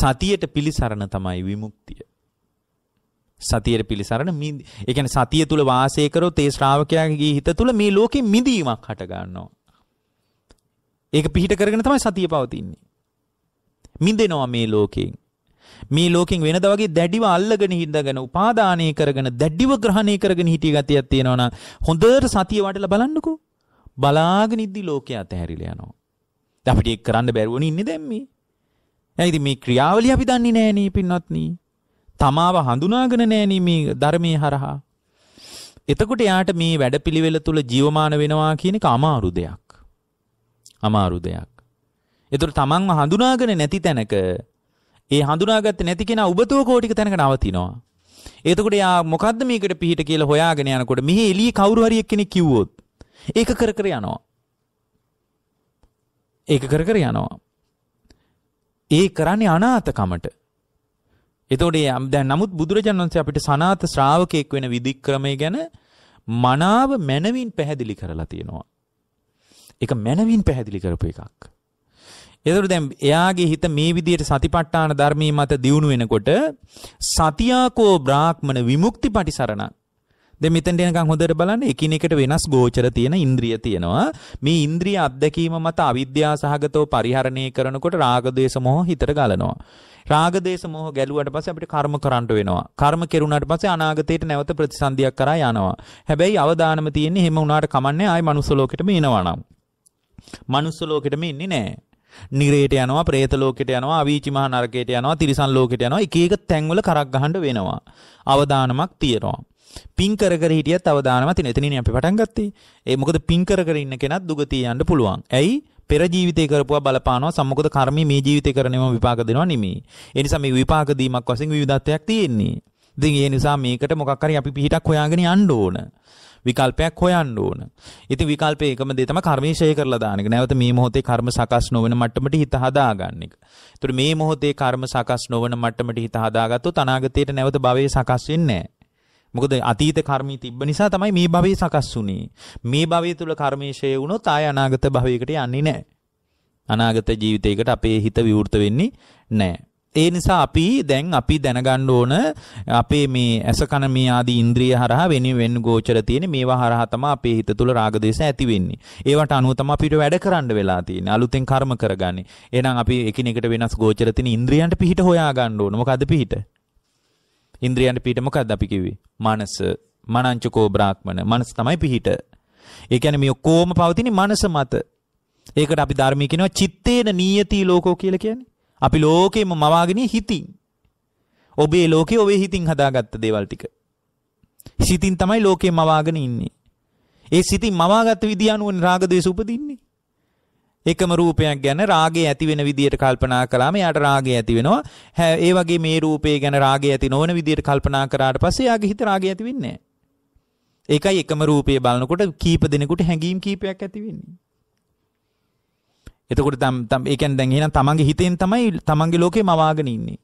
සතියට පිළිසරණ තමයි විමුක්තිය. සතියට පිළිසරණ ඒ කියන්නේ සතිය තුල වාසය කරොත් ඒ ශ්‍රාවකයාගේ හිත තුල මේ ලෝකෙ මිදීමක් හට ගන්නවා. ඒක පිහිට කරගෙන තමයි සතිය පවතින්නේ. මිදෙනවා මේ ලෝකයෙන්. මේ ලෝකෙන් වෙනද වගේ දැඩිව අල්ලගෙන හිඳගෙන උපාදානය කරගෙන දැඩිව ග්‍රහණය කරගෙන හිටිය ගතියක් තියෙනවා නම් හොඳට සතිය වඩලා බලන්නකෝ. බලාගෙන ඉද්දි ලෝකේ අතහැරිලා යනවා. දැන් අපිට ඒක කරන්න බැරුවනේ ඉන්නේ දැන් මේ. දැන් ඉතින් මේ ක්‍රියාවලිය අපි දන්නේ නැහැ නේ පින්වත්නි. තමාව හඳුනාගෙන නැහැ මේ ධර්මයේ හරහා. එතකොට යාට මේ වැඩපිළිවෙල තුල ජීවමාන වෙනවා කියන එක අමාරු දෙයක්. අමාරු දෙයක්. ඒතර තමන්ව හඳුනාගෙන නැති තැනක ඒ හඳුනාගත්තේ නැති කෙනා උබතෝ කෝටික තැනක නවතිනවා. එතකොට යා මොකද්ද මේකට පිහිට කියලා හොයාගෙන යනකොට මෙහි එළිය කවුරු හරි එක්කෙනෙක් කිව්වොත් ඒක කර කර යනවා. ඒක කර කර යනවා. ඒ කරන්නේ අනාථකමට. එතකොට දැන් නමුත් බුදුරජාණන් වහන්සේ අපිට සනාත ශ්‍රාවකයෙක් වෙන විධික්‍රමය ගැන මනාව මනවින් පැහැදිලි කරලා තියෙනවා. ඒක මනවින් පැහැදිලි කරපු එකක්. එතකොට දැන් එයාගේ හිත මේ විදිහට සතිපට්ඨාන ධර්මයේ මත දියුණු වෙනකොට සතියාකෝ බ්‍රාහ්මණ විමුක්ති පටිසරණ දැන් මෙතෙන්ට එනකන් හොඳට බලන්න එකිනෙකට වෙනස් ගෝචර තියෙන ඉන්ද්‍රිය තියෙනවා මේ ඉන්ද්‍රිය අත්දැකීම මත අවිද්‍යාව සහගතව පරිහරණය කරනකොට රාග ද්වේෂ මොහ හිතට ගලනවා රාග දේශ මොහ ගැලුවට පස්සේ අපිට කර්ම කරන්නට වෙනවා. කර්ම කෙරුණාට පස්සේ අනාගතයට නැවත ප්‍රතිසන්දියක් කරා යනවා. හැබැයි අවදානම තියෙන්නේ එහෙම වුණාට කමන්නේ ආයි manuss ලෝකෙටම එනවා නම්. manuss ලෝකෙටම ඉන්නේ නැහැ. නිරේට යනවා ප්‍රේත ලෝකෙට යනවා අවීචි මහ නරකයට යනවා තිරිසන් ලෝකෙට යනවා එක එක තැන්වල කරක් ගහන්න වෙනවා අවදානමක් තියෙනවා පින් කර කර හිටියත් අවදානමක් තියෙන එතනින් අපි පටන් ගත්තේ ඒ මොකද පින් කර කර ඉන්න කෙනත් දුගතිය යන්න පුළුවන් ඇයි පෙර ජීවිතේ කරපුවා බලපානවා සම්මුඛද කර්මී මේ ජීවිතේ කරනේම විපාක දෙනවා නෙමෙයි ඒ නිසා මේ විපාක දීමක් වශයෙන් විවිධත්වයක් තියෙන්නේ ඉතින් ඒ නිසා මේකට මොකක් හරි අපි පිහිටක් හොයාගෙන යන්න ඕන විකල්පයක් හොයන්න ඕන. ඉතින් විකල්පේ එකම දේ තමයි කර්මීෂය කරලා දාන එක. නැවත මේ මොහොතේ කර්ම සකස් නොවන මට්ටමට හිත හදාගන්න එක. ඒතර මේ මොහොතේ කර්ම සකස් නොවන මට්ටමට හිත හදාගත්තොත් අනාගතයට නැවත භවයේ සකස් වෙන්නේ නැහැ. මොකද අතීත කර්මී තිබ්බ නිසා තමයි මේ භවයේ සකස් වුනේ. මේ භවය තුල කර්මේශය වුණොත් ආය අනාගත භවයකට යන්නේ නැහැ. අනාගත ජීවිතයකට අපේ හිත විවෘත වෙන්නේ නැහැ. ඒ නිසා අපි දැන් අපි දැනගන්න ඕන අපේ මේ ඇස කන මේ ආදී ඉන්ද්‍රිය හරහා වෙනි වෙන්න ගෝචර තියෙන මේවා හරහා තමයි අපේ හිත තුල රාග දේශ ඇති වෙන්නේ. ඒවට අනුව තමයි අපිට වැඩ කරන්න වෙලා තියෙන්නේ. අලුතෙන් කර්ම කරගන්නේ. එහෙනම් අපි එකිනෙකට වෙනස් ගෝචර තියෙන ඉන්ද්‍රියන්ට පිහිට හොයා ගන්න ඕන. මොකද්ද පිහිට? ඉන්ද්‍රියන්ට පිහිට මොකද්ද අපි කිව්වේ? මනස, මනංචකෝ බ්‍රාහ්මණ. මනස තමයි පිහිට. ඒ කියන්නේ මේ ඔක්කොම පවතින මනස මත. ඒකට අපි ධර්මයේ කියනවා චිත්තේන නියති ලෝකෝ කියලා කියන්නේ. අපි ලෝකෙම මවාගෙන හිතින්. ඔබේ ලෝකේ ඔබේ හිතින් හදාගත්ත දේවල් ටික. සිතින් තමයි ලෝකේ මවාගෙන ඉන්නේ. ඒ සිතින් මවාගත් විදිය අනුව රාග දේශ උපදින්නේ. එකම රූපයක් ගැන රාගය ඇති වෙන විදියට කල්පනා කළාම එයාට රාගය ඇති වෙනවා. ඒ වගේ මේ රූපය ගැන රාගය ඇති නොවන විදියට කල්පනා කරාට පස්සේ එයාගේ හිත රාගය ඇති වෙන්නේ නැහැ. ඒකයි එකම රූපය බලනකොට කීප දෙනෙකුට හැඟීම් කීපයක් ඇති වෙන්නේ. එතකොට තම් තම් ඒ කියන්නේ දැන් එහෙනම් තමන්ගේ හිතෙන් තමයි තමන්ගේ ලෝකේ මවාගෙන ඉන්නේ.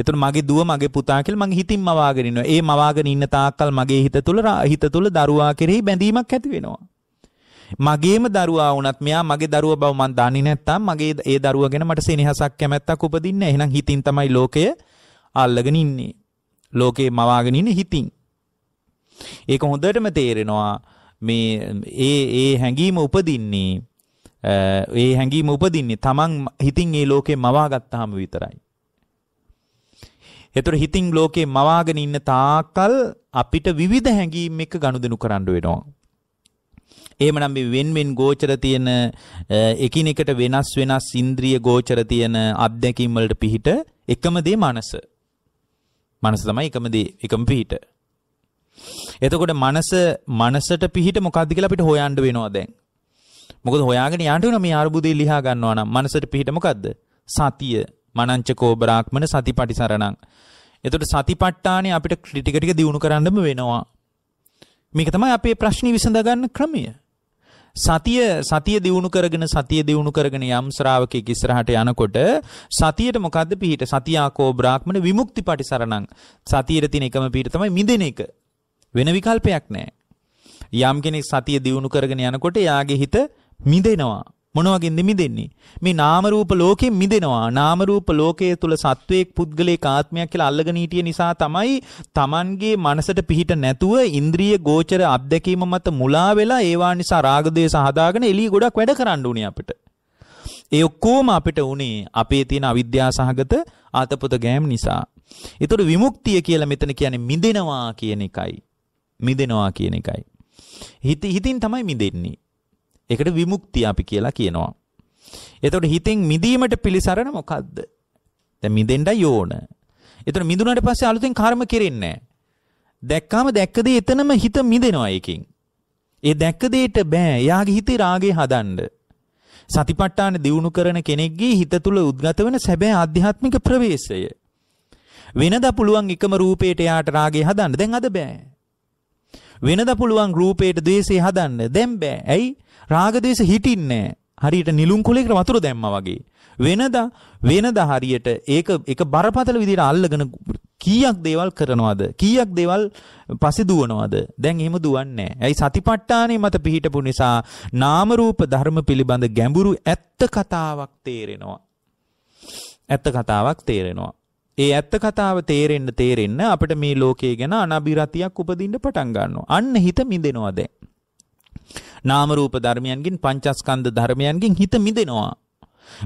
එතන මගේ දුව මගේ පුතා කියලා මගේ හිතින් මවාගෙන ඉන්නවා. ඒ මවාගෙන ඉන්න තාක්කල් මගේ හිත තුළ හිත තුළ දරුවා කෙරෙහි බැඳීමක් ඇති වෙනවා. මගේම දරුවා වුණත් මෙයා මගේ දරුවා බව මන් දන්නේ නැත්නම් මගේ ඒ දරුවා ගැන මට සෙනෙහසක් කැමැත්තක් උපදින්නේ නැහැ. එහෙනම් හිතින් තමයි ලෝකය අල්ලගෙන ඉන්නේ. ලෝකේ මවාගෙන ඉන්නේ හිතින්. ඒක හොඳටම තේරෙනවා මේ ඒ ඒ හැඟීම උපදින්නේ ඒ හැඟීම උපදින්නේ තමන් හිතින් ඒ ලෝකේ මවා ගත්තාම විතරයි. ඒතර හිතින් ලෝකේ මවාගෙන ඉන්න තාකල් අපිට විවිධ හැඟීම් එක්ක ගනුදෙනු කරන්න වෙනවා. එහෙමනම් මේ වෙන්වෙන් ගෝචර තියෙන එකිනෙකට වෙනස් වෙනස් ඉන්ද්‍රිය ගෝචර තියෙන අත්දැකීම් වලට පිහිට එකම දේ මනස. මනස තමයි එකම දේ එකම පිහිට. එතකොට මනස මනසට පිහිට මොකද්ද කියලා අපිට හොයන්න වෙනවා දැන්. මොකද හොයාගෙන යන්න වෙන මේ අරුබුදේ ලියා ගන්නවා නම් මනසට පිහිට මොකද්ද? සතිය. මනංචකෝ බ්‍රාහ්මන සතිපටිසරණං. එතකොට සතිපට්ඨානේ අපිට ටික ටික දියුණු කරන්නම වෙනවා. මේක තමයි අපේ ප්‍රශ්නේ විසඳගන්න ක්‍රමය. සතිය සතිය දියුණු කරගෙන සතිය දියුණු කරගෙන යම් ශ්‍රාවකෙක් ඉස්සරහට යනකොට සතියට මොකද්ද පිහිට සතියාකෝ බ්‍රාහ්මණ විමුක්ති පටිසරණං සතියේ තියෙන එකම පිහිට තමයි මිදෙන එක වෙන විකල්පයක් නැහැ යම් කෙනෙක් සතිය දියුණු කරගෙන යනකොට යාගේ හිත මිදෙනවා. මොනවගෙන්ද මිදෙන්නේ? මේ නාම රූප ලෝකයෙන් මිදෙනවා. නාම රූප ලෝකයේ තුල සත්වයක් පුද්ගලයෙක් ආත්මයක් කියලා අල්ලගෙන හිටිය නිසා තමයි Tamanගේ මනසට පිහිට නැතුව ඉන්ද්‍රිය ගෝචර අත්දැකීම මත මුලා වෙලා ඒවා නිසා රාග දේශ හදාගෙන එළිය ගොඩක් වැඩ කරන්න උනේ අපිට. ඒ ඔක්කොම අපිට උනේ අපේ තියෙන අවිද්‍යාව සහගත ආතපොත ගෑම් නිසා. ඒතර විමුක්තිය කියලා මෙතන කියන්නේ මිදෙනවා කියන එකයි. මිදෙනවා කියන එකයි. හිත හිතින් තමයි මිදෙන්නේ. ඒකට විමුක්තිය අපි කියලා කියනවා. එතකොට හිතෙන් මිදීමට පිළිසරණ මොකද්ද? දැන් මිදෙන්නයි ඕන. එතන මිදුණාට පස්සේ අලුතෙන් කර්ම කෙරෙන්නේ නැහැ. දැක්කාම දැක්ක දේ එතනම හිත මිදෙනවා ඒකෙන්. ඒ දැක්ක දෙයට බෑ. එයාගේ හිතේ රාගේ හදන්න. සතිපට්ඨාන දියුණු කරන කෙනෙක්ගේ හිත තුල උද්ගත වෙන සැබෑ ආධ්‍යාත්මික ප්‍රවේශය. වෙනදා පුළුවන් එකම රූපේට යාට රාගේ හදන්න. දැන් අද බෑ. වෙනදා පුළුවන් රූපේට ද්වේෂය හදන්න. දැන් බෑ. ඇයි? රාගදේශ හිටින්නේ හරියට නිලුම් කුලයකට වතුර දැම්මා වගේ. වෙනදා වෙනදා හරියට ඒක එක බරපතල විදිහට අල්ලගෙන කීයක් දේවල් කරනවද? කීයක් දේවල් පසි දුවනවද? දැන් එහෙම දුවන්නේ නැහැ. ඇයි සතිපට්ඨානේ මත පිහිටපු නිසා නාම රූප ධර්ම පිළිබඳ ගැඹුරු ඇත්ත කතාවක් තේරෙනවා. ඇත්ත කතාවක් තේරෙනවා. ඒ ඇත්ත කතාව තේරෙන්න තේරෙන්න අපිට මේ ලෝකයේ ගැන අනබිරතියක් උපදින්න පටන් ගන්නවා. අන්න හිත මිදෙනවා දැන්. නාම රූප ධර්මයන්ගෙන් පංචස්කන්ධ ධර්මයන්ගෙන් හිත මිදෙනවා.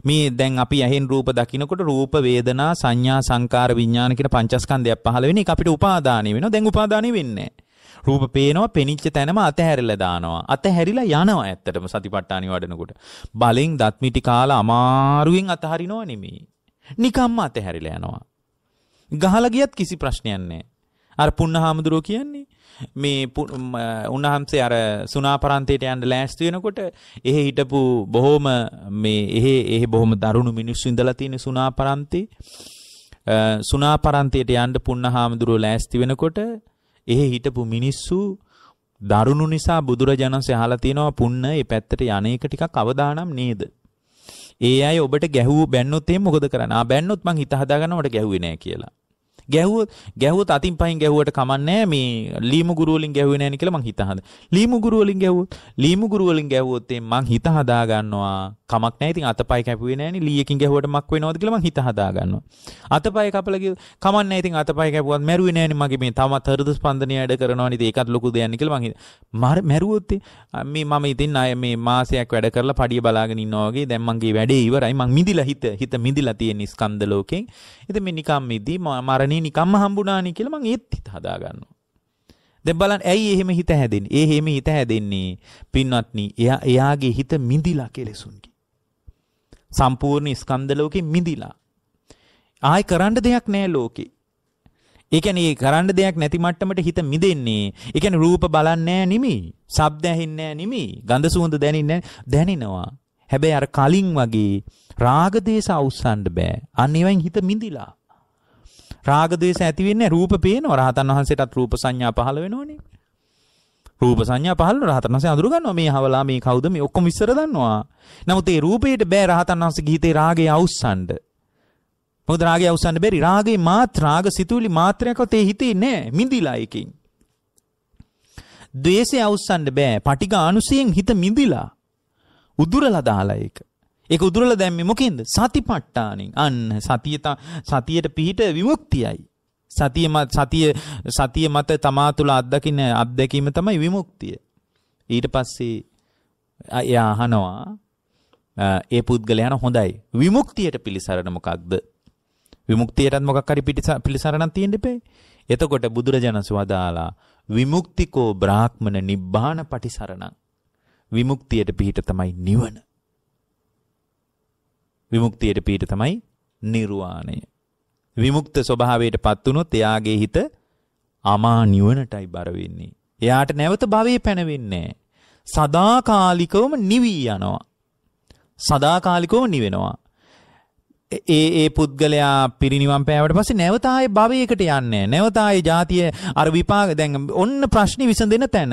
මේ දැන් අපි ඇහෙන් රූප දකිනකොට රූප වේදනා සංඥා සංකාර විඥාන කියන පංචස්කන්ධයක් පහළ වෙන එක අපිට උපාදානෙ වෙනවා. දැන් උපාදානෙ වෙන්නේ රූප පේනවා පෙනිච්ච තැනම අතහැරිලා දානවා. අතහැරිලා යනවා ඇත්තටම සතිපට්ඨානිය වඩනකොට. බලෙන් දත් මිටි කාලා අමාරුවෙන් අතහරිනව නෙමෙයි. නිකම්ම අතහැරිලා යනවා. ගහලා ගියත් කිසි ප්‍රශ්නයක් නැහැ. අර පුන්නහාමුදුරුවෝ කියන්නේ මේ උන්වහන්සේ අර සුනාපරන්තයට යන්න ලෑස්ති වෙනකොට එහෙ හිටපු බොහොම මේ එහෙ එහෙ බොහොම දරුණු මිනිස්සු ඉඳලා තියෙන සුනාපරන්තේ සුනාපරන්තයට යන්න පුන්නහාමුදුරුවෝ ලෑස්ති වෙනකොට එහෙ හිටපු මිනිස්සු දරුණු නිසා බුදුරජාණන්සේ අහලා තිනවා පුන්න ඒ පැත්තට යන්නේක ටිකක් අවදානම් නේද? ඒ අය ඔබට ගැහුව බැන්නොත් එහෙම මොකද කරන්නේ? ආ බැන්නොත් මං හිත හදාගන්න මට ගැහුවේ නෑ කියලා. ගැහුව ගැහුවත් අතින් පහින් ගැහුවට කමන්නේ මේ ලීමු ගුරු වලින් ගැහුවේ නැණි කියලා මං හිතහද ලීමු ගුරු වලින් ගැහුවොත් ලීමු ගුරු වලින් ගැහුවොත් මං හිත හදා ගන්නවා කමක් නෑ ඉතින් අතපය කැපුවේ නෑනේ ලීයකින් ගැහුවට මක් වෙනවද කියලා මං හිත හදාගන්නවා. අතපය කපලා කිව්ව කමක් නෑ ඉතින් අතපය කැපුවත් මැරුවේ නෑනේ මගේ මේ තමත් හෘද ස්පන්දනය වැඩ කරනවනේ ඉතින් ඒකත් ලොකු දෙයක් නේ කියලා මං හිතා. මැරුවොත් මේ මම ඉතින් අය මේ මාසයක් වැඩ කරලා පඩිය බලාගෙන ඉන්නවා වගේ දැන් මගේ වැඩේ ඉවරයි මං මිදිලා හිත හිත මිදිලා තියෙන ස්කන්ධ ලෝකෙන්. ඉතින් මේ නිකම් මිදි මරණේ නිකම්ම හම්බුණානේ කියලා මං ඒත් හිත හදාගන්නවා. දැන් බලන්න ඇයි එහෙම හිත හැදෙන්නේ? ඒ එහෙම හිත හැදෙන්නේ පින්වත්නි එයා එයාගේ හිත මිදිලා කෙලෙසුන්ගේ සම්පූර්ණ ස්කන්ධ ලෝකෙ මිදිලා. ආයි කරන්න දෙයක් නැහැ ලෝකේ. ඒ කියන්නේ කරන්න දෙයක් නැති මට්ටමට හිත මිදෙන්නේ. ඒ කියන්නේ රූප බලන්නේ නෙමෙයි. ශබ්ද ඇහෙන්නේ නෙමෙයි. ගඳ සුවඳ දැනින්නේ දැනිනවා. හැබැයි අර කලින් වගේ රාග දේශ අවස්සන්න බෑ. අන්න ඒවෙන් හිත මිදිලා. රාග දේශ ඇති වෙන්නේ රූප පේනවා. රහතන් වහන්සේටත් රූප සංඥා පහළ වෙනෝනේ. රූප සංඥා පහළ රහතන් වහන්සේ අඳුර ගන්නවා මේ හවලා මේ කවුද මේ ඔක්කොම විස්තර දන්නවා. නමුත් ඒ රූපේට බෑ රහතන් වහන්සේ ගීතේ රාගය අවස්සන්න. මොකද රාගය අවස්සන්න බැරි රාගේ මාත්‍ර රාග සිතුවිලි මාත්‍රයක්වත් ඒ හිතේ නෑ මිදිලා එකකින්. ද්වේෂය අවස්සන්න බෑ පටිඝ අනුසයෙන් හිත මිදිලා. උදුරලා දාලා ඒක. ඒක උදුරලා දැම්මේ මොකෙන්ද? සතිපට්ඨානෙන්. අන්න සතියට සතියට පිහිට විමුක්තියයි. සතිය සතිය සතිය මත තමා තුළ අත්දකින්න අත්දැකීම තමයි විමුක්තිය. ඊට පස්සේ එයා අහනවා ඒ පුද්ගලයාන හොඳයි. විමුක්තියට පිළිසරණ මොකක්ද? විමුක්තියටත් මොකක් හරි පිළිසරණක් තියෙන්න එපේ. එතකොට බුදුරජාණන් වදාලා විමුක්තිකෝ බ්‍රාහ්මණ නිබ්බාන පටිසරණං. විමුක්තියට පිහිට තමයි නිවන. විමුක්තියට පිහිට තමයි නිර්වාණය. විමුක්ත ස්වභාවයට පත් වුණොත් එයාගේ හිත අමා නිවනටයි බර වෙන්නේ. එයාට නැවත භවයේ පැනවෙන්නේ සදාකාලිකවම නිවී යනවා. සදාකාලිකවම නිවෙනවා. ඒ ඒ පුද්ගලයා පිරිනිවන් පෑවට පස්සේ නැවත ආයේ භවයකට යන්නේ නැවත ආයේ ජාතිය අර විපාක දැන් ඔන්න ප්‍රශ්නේ විසඳෙන තැන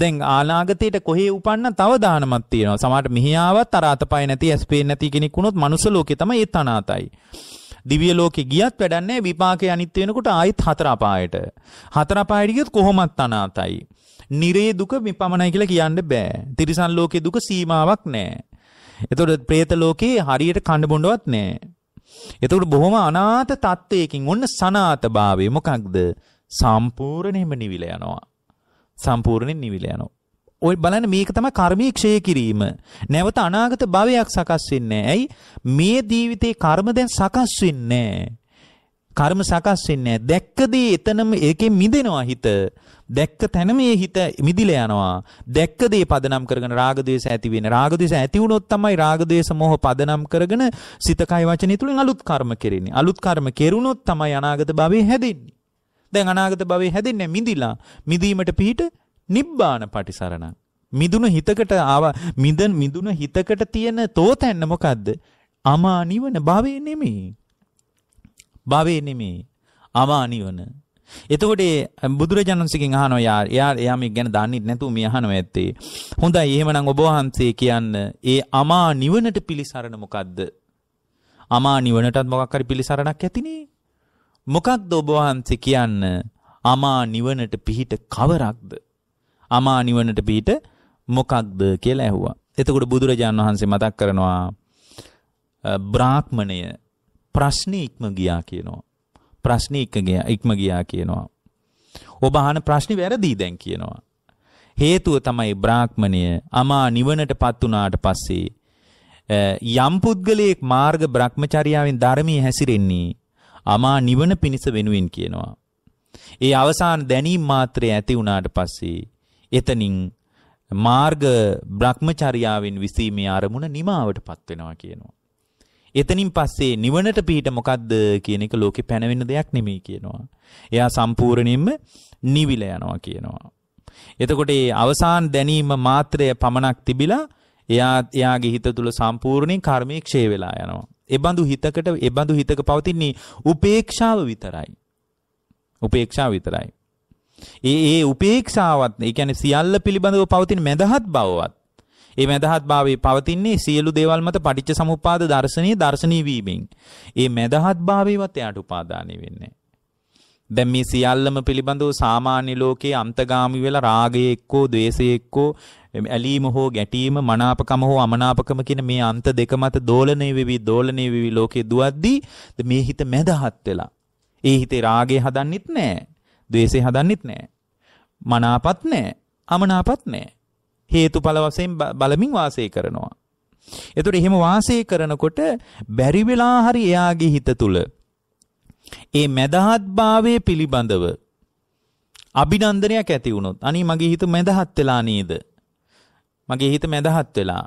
දැන් ආනාගතයට කොහේ උපන්න තව දානමක් තියෙනවා සමහරට මෙහි ආවත් අර අතපය නැති ඇස් පේන්නේ නැති කෙනෙක් වුණොත් මනුස්ස ලෝකේ තමයි ඒත් අනාතයි දිව්‍ය ලෝකේ ගියත් වැඩන්නේ විපාකේ අනිත් වෙනකොට ආයෙත් හතර අපායට. හතර අපායට ගියොත් කොහොමත් අනාතයි. නිරේ දුක විපමණයි කියලා කියන්න බෑ. තිරිසන් ලෝකේ දුක සීමාවක් නෑ. එතකොට പ്രേත ලෝකේ හරියට කන්න බොණ්ඩවත් නෑ. එතකොට බොහොම අනාථ තත්වයකින් ඔන්න සනාත භාවය මොකක්ද? සම්පූර්ණයෙන්ම නිවිල යනවා. සම්පූර්ණයෙන් නිවිල යනවා. ඔය බලන්න මේක තමයි කර්මී ක්ෂය කිරීම. නැවත අනාගත භවයක් සකස් වෙන්නේ ඇයි? මේ ජීවිතේ කර්ම දැන් සකස් වෙන්නේ කර්ම සකස් වෙන්නේ දැක්ක දේ එතනම ඒකෙන් මිදෙනවා හිත. දැක්ක තැන මේ හිත මිදිලා යනවා. දැක්ක දේ පදනම් කරගෙන රාග ද්වේෂ ඇති වෙන. රාග ද්වේෂ ඇති වුණොත් තමයි රාග ද්වේෂ මොහ පදනම් කරගෙන සිත කය වචනේ තුලින් අලුත් කර්ම කෙරෙන්නේ. අලුත් කර්ම කෙරුණොත් තමයි අනාගත භවයේ හැදෙන්නේ. දැන් අනාගත භවයේ හැදෙන්නේ මිදිලා. මිදීමට පිහිට නිබ්බාන පටිසරණ. මිදුන හිතකට ආව මිදන් මිදුන හිතකට තියෙන තෝතැන්න මොකද්ද? අමා නිවන භවේ නෙමෙයි. භවේ නෙමෙයි. අමා නිවන. එතකොට බුදුරජාණන්සේගෙන් අහනවා යා එයා එයා මේ ගැන දන්නේ නැතුව මේ අහනවා ඇත්තේ. හොඳයි එහෙමනම් ඔබ වහන්සේ කියන්න ඒ අමා නිවනට පිළිසරණ මොකද්ද? අමා නිවනටත් මොකක් හරි පිළිසරණක් ඇතිනේ. මොකක්ද ඔබ වහන්සේ කියන්න අමා නිවනට පිහිට කවරක්ද? අමා නිවනට පිට මොකක්ද කියලා ඇහුවා. එතකොට බුදුරජාණන් වහන්සේ මතක් කරනවා බ්‍රාහ්මණය ප්‍රශ්න ඉක්ම ගියා කියනවා. ප්‍රශ්න ඉක්ම ගියා කියනවා. ඔබ අහන ප්‍රශ්නේ වැරදි දැන් කියනවා. හේතුව තමයි බ්‍රාහ්මණය අමා නිවනටපත් උනාට පස්සේ යම් පුද්ගලයෙක් මාර්ග බ්‍රහ්මචර්යාවෙන් ධර්මයේ හැසිරෙන්නේ අමා නිවන පිණිස වෙනුවෙන් කියනවා. ඒ අවසාන දැනීම මාත්‍රය ඇති වුණාට පස්සේ එතනින් මාර්ග බ්‍රහ්මචර්යාවෙන් විසීමේ ආරමුණ නිමාවටපත් වෙනවා කියනවා. එතනින් පස්සේ නිවනට පිට මොකද්ද කියන එක ලෝකේ පැනවෙන්න දෙයක් නෙමෙයි කියනවා. එයා සම්පූර්ණයෙන්ම නිවිල යනවා කියනවා. එතකොට ඒ අවසාන දැනීම මාත්‍රය පමණක් තිබිලා එයා එයාගේ හිත තුළ සම්පූර්ණයෙන් කර්මයේ ක්ෂය වෙලා යනවා. ඒබඳු හිතකට ඒබඳු හිතක පවතින්නේ උපේක්ෂාව විතරයි. උපේක්ෂාව විතරයි. ඒ ඒ උපේක්ෂාවත් ඒ කියන්නේ සියල්ල පිළිබඳව පවතින මඳහත් බවවත් ඒ මඳහත් භාවයේ පවතින්නේ සියලු දේවල් මත පටිච්ච සමුප්පාද දර්ශනීය දර්ශනීය වීමෙන් ඒ මඳහත් භාවයේවත් එයාට උපාදානය වෙන්නේ දැන් මේ සියල්ලම පිළිබඳව සාමාන්‍ය ලෝකයේ අන්තගාමි වෙලා රාගය එක්කෝ ද්වේෂය එක්කෝ ඇලීම හෝ ගැටීම මනාපකම හෝ අමනාපකම කියන මේ අන්ත දෙක මත දෝලණය වෙවි දෝලණය වෙවි ලෝකේ දුවද්දී මේ හිත මඳහත් වෙලා ඒ හිතේ රාගය හදන්නෙත් නැහැ ද්වේෂය හදන්නෙත් නෑ. මනාපත් නෑ. අමනාපත් නෑ. හේතුඵල වශයෙන් බලමින් වාසය කරනවා. එතකොට එහෙම වාසය කරනකොට බැරි වෙලා හරි එයාගේ හිත තුල ඒ මදහත්භාවයේ පිළිබඳව අභිනන්දනයක් ඇති වුණොත් අනේ මගේ හිත මදහත් වෙලා නේද? මගේ හිත මදහත් වෙලා.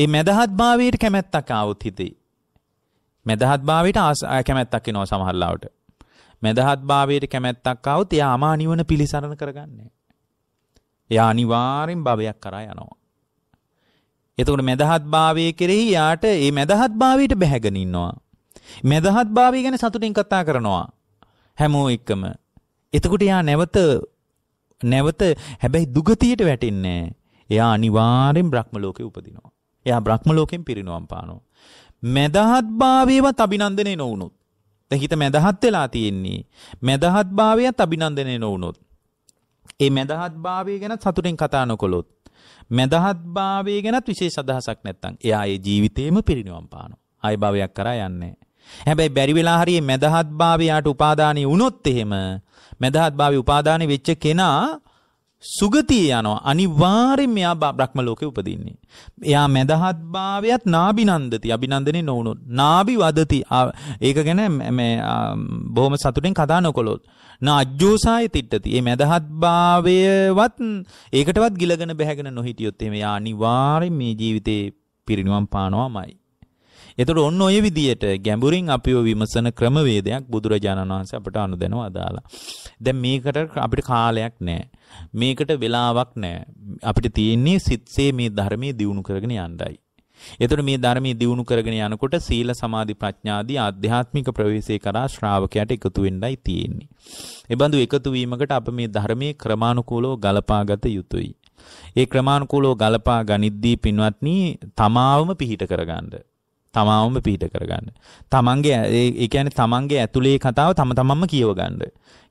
ඒ මදහත්භාවයට කැමැත්තක් ආවොත් හිතේ. මදහත්භාවයට කැමැත්තක් එනවා සමහරවිට. මැදහත්භාවයට කැමැත්තක් આવුත් එයා අමා නිවන පිළිසරණ කරගන්නේ. එයා අනිවාර්යෙන් භවයක් කරා යනවා. එතකොට මැදහත්භාවයේ කෙරෙහි යාට මේ මැදහත්භාවයට බැහැගෙන ඉන්නවා. මැදහත්භාවය ගැන සතුටින් කතා කරනවා. හැමෝ එක්කම. එතකොට එයා නැවත නැවත හැබැයි දුගතියට වැටෙන්නේ එයා අනිවාර්යෙන් බ්‍රහ්ම ලෝකේ උපදිනවා. එයා බ්‍රහ්ම ලෝකෙන් පිරිනවම් පානවා. මැදහත්භාවයවත් අභිනන්දනය නොවුනොත් දැන් හිත මැදහත් වෙලා තියෙන්නේ. මැදහත් භාවයත් අභිනන්දනය නොවුනොත්. ඒ මැදහත් භාවය ගැන සතුටින් කතා නොකළොත්. මැදහත් භාවය ගැනත් විශේෂ අදහසක් නැත්නම් එයා ඒ ජීවිතේම පිරිනිවන් පානවා. ආයි භාවයක් කරා යන්නේ හැබැයි බැරි වෙලා හරි මැදහත් භාවයට උපාදානය වුණොත් එහෙම මැදහත් භාවය උපාදානය වෙච්ච කෙනා සුගතිය යනවා අනිවාර්යෙන් මෙයා බ්‍රහ්ම ලෝකේ උපදින්නේ. එයා මදහත් භාවයත් නාබිනන්දති අභිනන්දනේ නොවුනොත් නාබි වදති ඒක ගැන මේ බොහොම සතුටින් කතා නොකළොත් නාජ්ජෝසාය තිට්ටති. මේ මදහත් භාවයවත් ඒකටවත් ගිලගෙන බැහැගෙන නොහිටියොත් එමේ යා අනිවාර්යෙන් මේ ජීවිතේ පිරිණුවම් පානවාමයි. එතකොට ඔන්න ඔය විදියට ගැඹුරින් අපිව විමසන ක්‍රමවේදයක් බුදුරජාණන් වහන්සේ අපට අනුදැනව අදාලා. දැන් මේකට අපිට කාලයක් නැහැ. මේකට වෙලාවක් නෑ. අපිට තියෙන්නේ සිත්සේ මේ ධර්මයේ දියුණු කරගෙන යන්නයි. එතකොට මේ ධර්මයේ දියුණු කරගෙන යනකොට සීල සමාධි ප්‍රඥාදී ආධ්‍යාත්මික ප්‍රවේශය කරා ශ්‍රාවකයාට එකතු වෙන්නයි තියෙන්නේ. ඒ බඳු එකතු වීමකට අප මේ ධර්මයේ ක්‍රමානුකූලව ගලපාගත යුතුයි. ඒ ක්‍රමානුකූලව ගලපා ගනිද්දී පින්වත්නි තමාවම පිහිට කරගන්න. තමාවම පිහිට කරගන්න. තමන්ගේ ඒ කියන්නේ තමන්ගේ ඇතුලේ කතාව තම තමන්ම කියව ගන්න.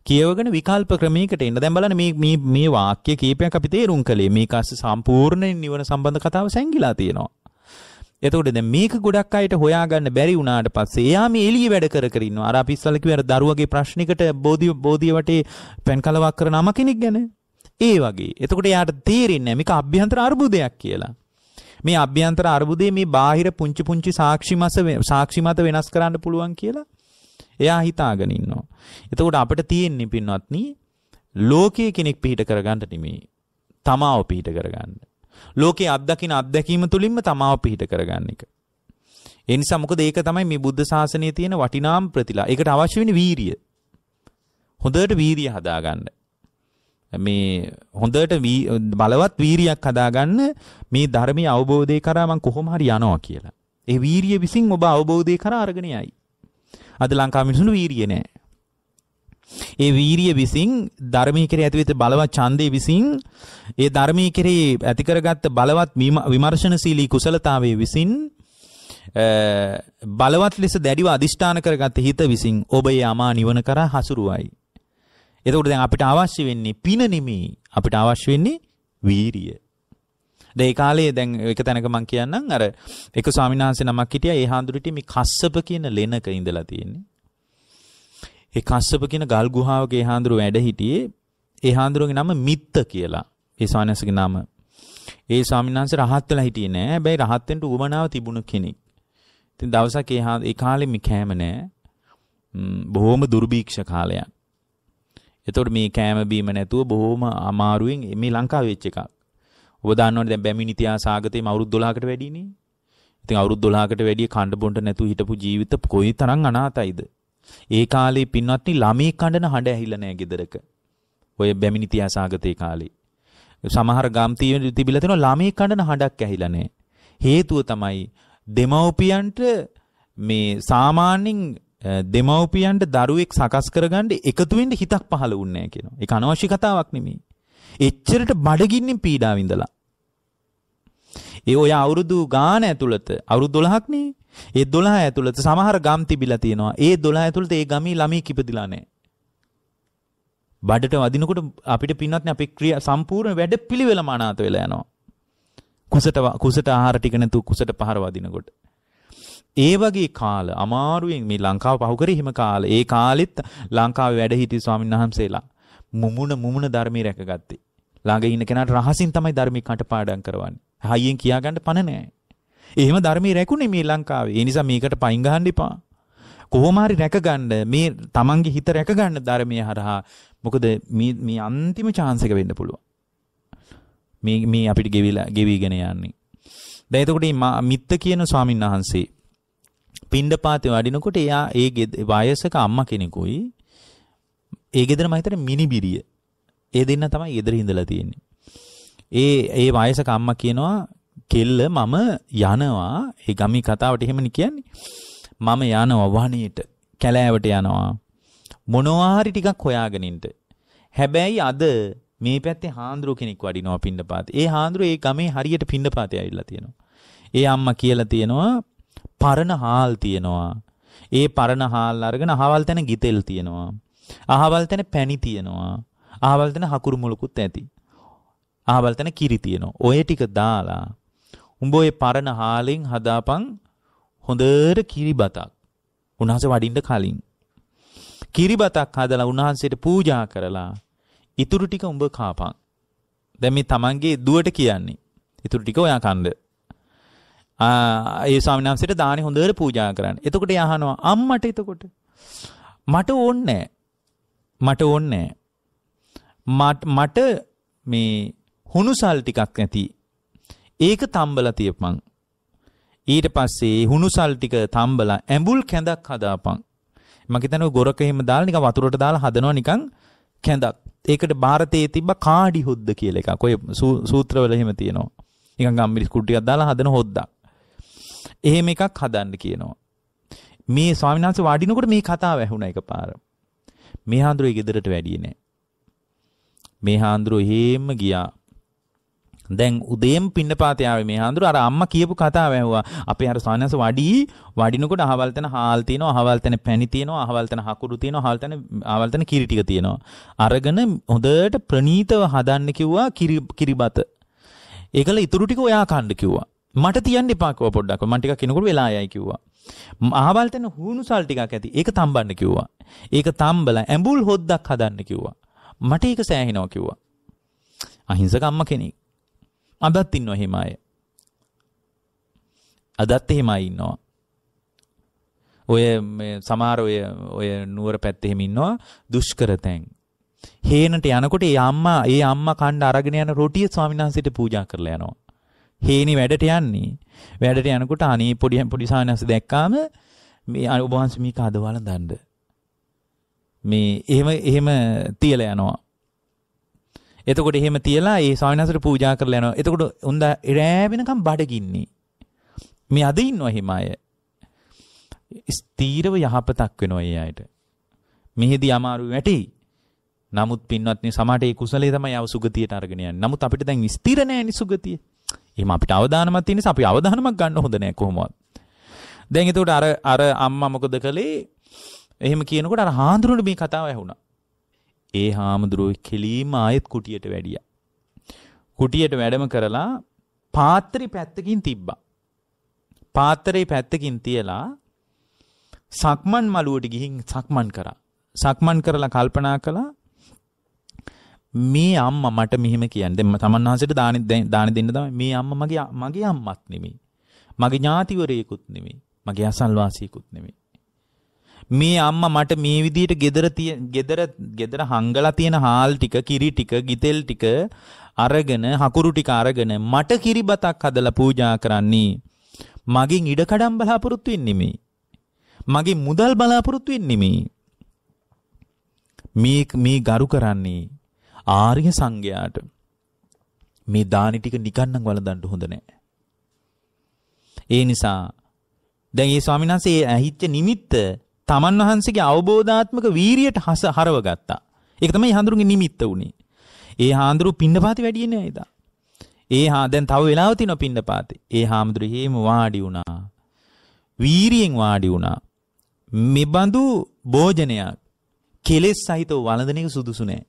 කියවගෙන විකල්ප ක්‍රමයකට එන්න. දැන් බලන්න මේ මේ මේ වාක්‍ය කීපයක් අපි තේරුම් කළේ. මේක සම්පූර්ණයෙන් නිවන සම්බන්ධ කතාව සැඟිලා තියෙනවා. එතකොට දැන් මේක ගොඩක් අයට හොයාගන්න බැරි වුණාට පස්සේ එයා මේ එළියේ වැඩ කර කර ඉන්නවා. අර අපි ඉස්සල්ලා කිව්ව අර දරුවගේ ප්‍රශ්නිකට බෝධිය බෝධිය වටේ පැන් කලවක් කරන අම කෙනෙක් ගැන. ඒ වගේ. එතකොට එයාට තේරෙන්නේ නැහැ මේක අභ්‍යන්තර අර්බුදයක් කියලා. මේ අභ්‍යන්තර අර්බුදේ මේ බාහිර පුංචි පුංචි සාක්ෂි මත වෙනස් කරන්න පුළුවන් කියලා එයා හිතාගෙන ඉන්නවා. එතකොට අපිට තියෙන්නේ පින්වත්නි ලෝකයේ කෙනෙක් පිහිට කරගන්න නෙමෙයි. තමාව පිහිට කරගන්න. ලෝකයේ අත්දකින අත්දැකීම තුලින්ම තමාව පිහිට කරගන්න එක. ඒ නිසා මොකද ඒක තමයි මේ බුද්ධ ශාසනයේ තියෙන වටිනාම ප්‍රතිලා. ඒකට අවශ්‍ය වෙන්නේ වීරිය. හොඳට වීරිය හදාගන්න. මේ හොඳට බලවත් වීරියක් හදාගන්න මේ ධර්මයේ අවබෝධය කරා මම කොහොම හරි යනවා කියලා. ඒ වීරිය විසින් ඔබ අවබෝධය කරා අරගෙන යයි. අද ලංකා මිනිසුන්ට වීරිය නෑ. ඒ වීරිය විසින් ධර්මයේ කෙරේ ඇතිවෙච්ච බලවත් ඡන්දේ විසින් ඒ ධර්මයේ කෙරේ ඇති කරගත්ත බලවත් විමර්ශනශීලී කුසලතාවයේ විසින් බලවත් ලෙස දැඩිව අදිෂ්ඨාන කරගත්ත හිත විසින් ඔබ ඒ අමා නිවන කරා හසුරුවයි. එතකොට දැන් අපිට අවශ්‍ය වෙන්නේ පින නෙමෙයි අපිට අවශ්‍ය වෙන්නේ වීරිය. දැන් ඒ කාලේ දැන් එක තැනක මම කියන්නම් අර එක ස්වාමීන් වහන්සේ නමක් හිටියා ඒ හාඳුරිටි මේ කස්සප කියන ලෙනක ඉඳලා තියෙන්නේ. ඒ කස්සප කියන ගල් ගුහාවක ඒ හාඳුරු වැඩ හිටියේ ඒ හාඳුරුගේ නම මිත්ත කියලා. ඒ ස්වාමීන් නම. ඒ ස්වාමීන් වහන්සේ රහත් වෙලා හිටියේ නෑ. හැබැයි රහත් වෙන්න උවමනාව තිබුණු කෙනෙක්. ඉතින් දවසක් ඒ ඒ කාලේ මේ කෑම නෑ. බොහොම දුර්භීක්ෂ කාලයක්. එතකොට මේ කෑම බීම නැතුව බොහොම අමාරුවෙන් මේ ලංකාවේ වෙච්ච එකක්. ඔබ දන්නවනේ දැන් බැමිණි තියා සාගතේ අවුරුදු 12කට වැඩිනේ. ඉතින් අවුරුදු 12කට වැඩිය කණ්ඩ බොණ්ඩ නැතුව හිටපු ජීවිත කොයි තරම් අනාතයිද? ඒ කාලේ පින්වත්නි ළමේ කණ්ඩන හඬ ඇහිලා නැහැ ගෙදරක. ඔය බැමිණි තියා සාගතේ කාලේ. සමහර ගම් තිබිලා තියෙනවා ළමේ කණ්ඩන හඬක් ඇහිලා නැහැ. හේතුව තමයි දෙමව්පියන්ට මේ සාමාන්‍යයෙන් දෙමව්පියන්ට දරුවෙක් සකස් කරගන්න එකතු වෙන්න හිතක් පහළ වුණේ නැහැ කියනවා. ඒක අනවශ්‍ය කතාවක් නෙමෙයි. එච්චරට බඩගින්නින් පීඩාව ඉඳලා. ඒ ඔය අවුරුදු ගාන ඇතුළත අවුරුදු 12ක්නේ. ඒ 12 ඇතුළත සමහර ගම් තිබිලා තියෙනවා. ඒ 12 ඇතුළත ඒ ගමේ ළමයි කිපදිලා නැහැ. බඩට වදිනකොට අපිට පින්නත් අපේ ක්‍රියා සම්පූර්ණ වැඩ පිළිවෙලම අනාත වෙලා යනවා. කුසට කුසට ආහාර ටික නැතුව කුසට පහර වදිනකොට. ඒ වගේ කාල අමාරුවෙන් මේ ලංකාව පහු කරේ හිම කාලේ. ඒ කාලෙත් ලංකාවේ වැඩ හිටි ස්වාමීන් වහන්සේලා මුමුණ මුමුණ ධර්මයේ රැකගත්තේ. ළඟ ඉන්න කෙනාට රහසින් තමයි ධර්මී කටපාඩම් කරවන්නේ. හයියෙන් කියා ගන්න පණ නැහැ. එහෙම ධර්මී රැකුනේ මේ ලංකාවේ. ඒ නිසා මේකට පයින් ගහන්න එපා. කොහොම හරි රැකගන්න මේ තමන්ගේ හිත රැකගන්න ධර්මයේ හරහා මොකද මේ මේ අන්තිම chance එක වෙන්න පුළුවන්. මේ මේ අපිට ගෙවිලා ගෙවිගෙන යන්නේ. දැන් එතකොට මේ මිත්ත කියන ස්වාමීන් වහන්සේ පින්ඩපාතේ වඩිනකොට එයා ඒ වයසක අම්මා කෙනෙකුයි ඒ ගෙදර මම හිතන්නේ මිනිබිරිය ඒ දෙන්න තමයි ඉදිරි හිඳලා තියෙන්නේ. ඒ ඒ වයසක අම්මා කියනවා කෙල්ල මම යනවා ඒ ගමි කතාවට එහෙමනේ කියන්නේ. මම යනවා වහණේට කැලෑවට යනවා. මොනවා හරි ටිකක් හොයාගෙන ඉන්න. හැබැයි අද මේ පැත්තේ හාන්දුරු කෙනෙක් වඩිනවා පින්නපාත. ඒ හාන්දුරු ඒ ගමේ හරියට පින්නපාතේ ඇවිල්ලා තියෙනවා. ඒ අම්මා කියලා තියෙනවා පරණ හාල් තියෙනවා. ඒ පරණ හාල් අරගෙන අහවල් තැන ගිතෙල් තියෙනවා. අහවල් තැන පැණි තියෙනවා. ආවල් තැන හකුරු මුලකුත් ඇති. ආවල් තැන කිරි තියෙනවා. ඔය ටික දාලා උඹ ඔය පරණ හාලෙන් හදාපන් හොඳට කිරි බතක්. උන්වහන්සේ වඩින්න කලින් කිරි බතක් හදලා උන්වහන්සේට පූජා කරලා ඉතුරු ටික උඹ කාපන්. දැන් මේ Tamange දුවට කියන්නේ. ඉතුරු ටික ඔයා කන්න. ආ ඒ ස්වාමීන් වහන්සේට දානි හොඳට පූජා කරන්න. එතකොට එයා අහනවා අම්මට එතකොට මට ඕන්නේ මට ඕන්නේ මට මේ හුණුසල් ටිකක් නැති. ඒක තම්බලා තියපන්. ඊට පස්සේ හුණුසල් ටික තම්බලා ඇඹුල් කැඳක් හදාපන්. මම හිතනවා ගොරක එහෙම දාලා නිකන් වතුරට දාලා හදනවා නිකන් කැඳක්. ඒකට ಭಾರತයේ තිබ්බ කාඩි හොද්ද කියලා එකක්. ඔය සූත්‍රවල එහෙම තියෙනවා. නිකන් ගම්මිරිස් කුට්ටියක් දාලා හදන හොද්දක්. එහෙම එකක් හදන්න කියනවා. මේ ස්වාමීන් වහන්සේ වාඩිනකොට මේ කතාව ඇහුණා එකපාර. මේ හාඳුරේ ගෙදරට වැඩියේ නෑ. මේ හාඳුරු එහෙම ගියා. දැන් උදේම පින්නපාත යාවේ මේ හාඳුරු අර අම්මා කියපු කතාව ඇහුවා. අපේ අර සානස වඩි වඩිනකොට අහවල් තැන හාල් තියෙනවා, අහවල් තැන පැණි තියෙනවා, අහවල් තැන හකුරු තියෙනවා, අහවල් තැන අහවල් තැන කිරි ටික තියෙනවා. අරගෙන හොඳට ප්‍රනීතව හදන්න කිව්වා කිරි කිරිබත. ඒකල ඉතුරු ටික ඔයා කන්න කිව්වා. මට තියන්න එපා කිව්වා පොඩ්ඩක්. මම ටිකක් කෙනෙකුට වෙලා යයි කිව්වා. අහවල් තැන හුණු සල් ටිකක් ඇති. ඒක තම්බන්න කිව්වා. ඒක තම්බලා ඇඹුල් හොද්දක් හදන්න කිව්වා. මට ඒක සෑහෙනවා කිව්වා. අහිංසක අම්ම කෙනෙක්. අදත් ඉන්නවා එහෙම අය. අදත් එහෙම අය ඉන්නවා. ඔය සමහර ඔය ඔය නුවර පැත්තේ එහෙම ඉන්නවා දුෂ්කර තැන්. හේනට යනකොට ඒ අම්මා ඒ අම්මා කණ්ඩ අරගෙන යන රොටිය ස්වාමීන් වහන්සේට පූජා කරලා යනවා. හේනි වැඩට යන්නේ. වැඩට යනකොට අනේ පොඩි පොඩි සානස් දැක්කාම මේ ඔබ වහන්සේ මේක අද වළඳන්න. මේ එහෙම එහෙම තියලා යනවා. එතකොට එහෙම තියලා ඒ ස්වාමීන් වහන්සේට පූජා කරලා යනවා. එතකොට උන් දා රෑ වෙනකම් බඩගින්නේ. මේ අද ඉන්නවා එහෙම අය. ස්ථීරව යහපතක් වෙනවා ඒ අයට. මෙහිදී අමාරු වැටි. නමුත් පින්වත්නි සමහරට ඒ කුසලයේ තමයි ආව සුගතියට අරගෙන යන්නේ. නමුත් අපිට දැන් ස්ථිර නෑනේ සුගතිය. එහෙම අපිට අවදානමක් තියෙන නිසා අපි අවදානමක් ගන්න හොඳ නෑ කොහොමවත්. දැන් එතකොට අර අර අම්මා මොකද කළේ? එහෙම කියනකොට අර හාමුදුරුවන්ට මේ කතාව ඇහුණා. ඒ හාමුදුරුවෝ කෙලීම ආයෙත් කුටියට වැඩියා. කුටියට වැඩම කරලා පාත්‍රි පැත්තකින් තිබ්බා. පාත්‍රේ පැත්තකින් තියලා සක්මන් මළුවට ගිහින් සක්මන් කරා. සක්මන් කරලා කල්පනා කළා මේ අම්මා මට මෙහෙම කියන්නේ. දැන් තමන් වහන්සේට දානි දානි දෙන්න තමයි. මේ අම්මා මගේ මගේ අම්මත් නෙමෙයි. මගේ ඥාතිවරයෙකුත් නෙමෙයි. මගේ අසල්වාසියෙකුත් නෙමෙයි. මේ අම්මා මට මේ විදියට gedara gedara gedara හංගලා තියෙන හාල් ටික කිරි ටික ගිතෙල් ටික අරගෙන හකුරු ටික අරගෙන මට කිරිබතක් හදලා පූජා කරන්නේ මගෙන් ඉඩකඩම් බලාපොරොත්තු වෙන්නේ නෙමෙයි මගේ මුදල් බලාපොරොත්තු වෙන්නේ නෙමෙයි මේ මේ ගරු කරන්නේ ආර්ය සංඝයාට මේ දානි ටික නිකන්නම් වළඳන්න හොඳ නැහැ. ඒ නිසා දැන් මේ ස්වාමීන් වහන්සේ ඇහිච්ච නිමිත්ත තමන් වහන්සේගේ අවබෝධාත්මක වීරියට හස හරව ගත්තා. ඒක තමයි හාඳුරුගේ නිමිත්ත උනේ. ඒ හාඳුරු පින්නපාති වැඩියේ නෑ එදා. ඒ හා දැන් තව වෙලාව තියෙනවා පින්නපාති. ඒ හාමුදුරු හේම වාඩි වුණා. වීරියෙන් වාඩි වුණා. මෙබඳු භෝජනයක් කෙලෙස් සහිතව වළඳන එක සුදුසු නෑ.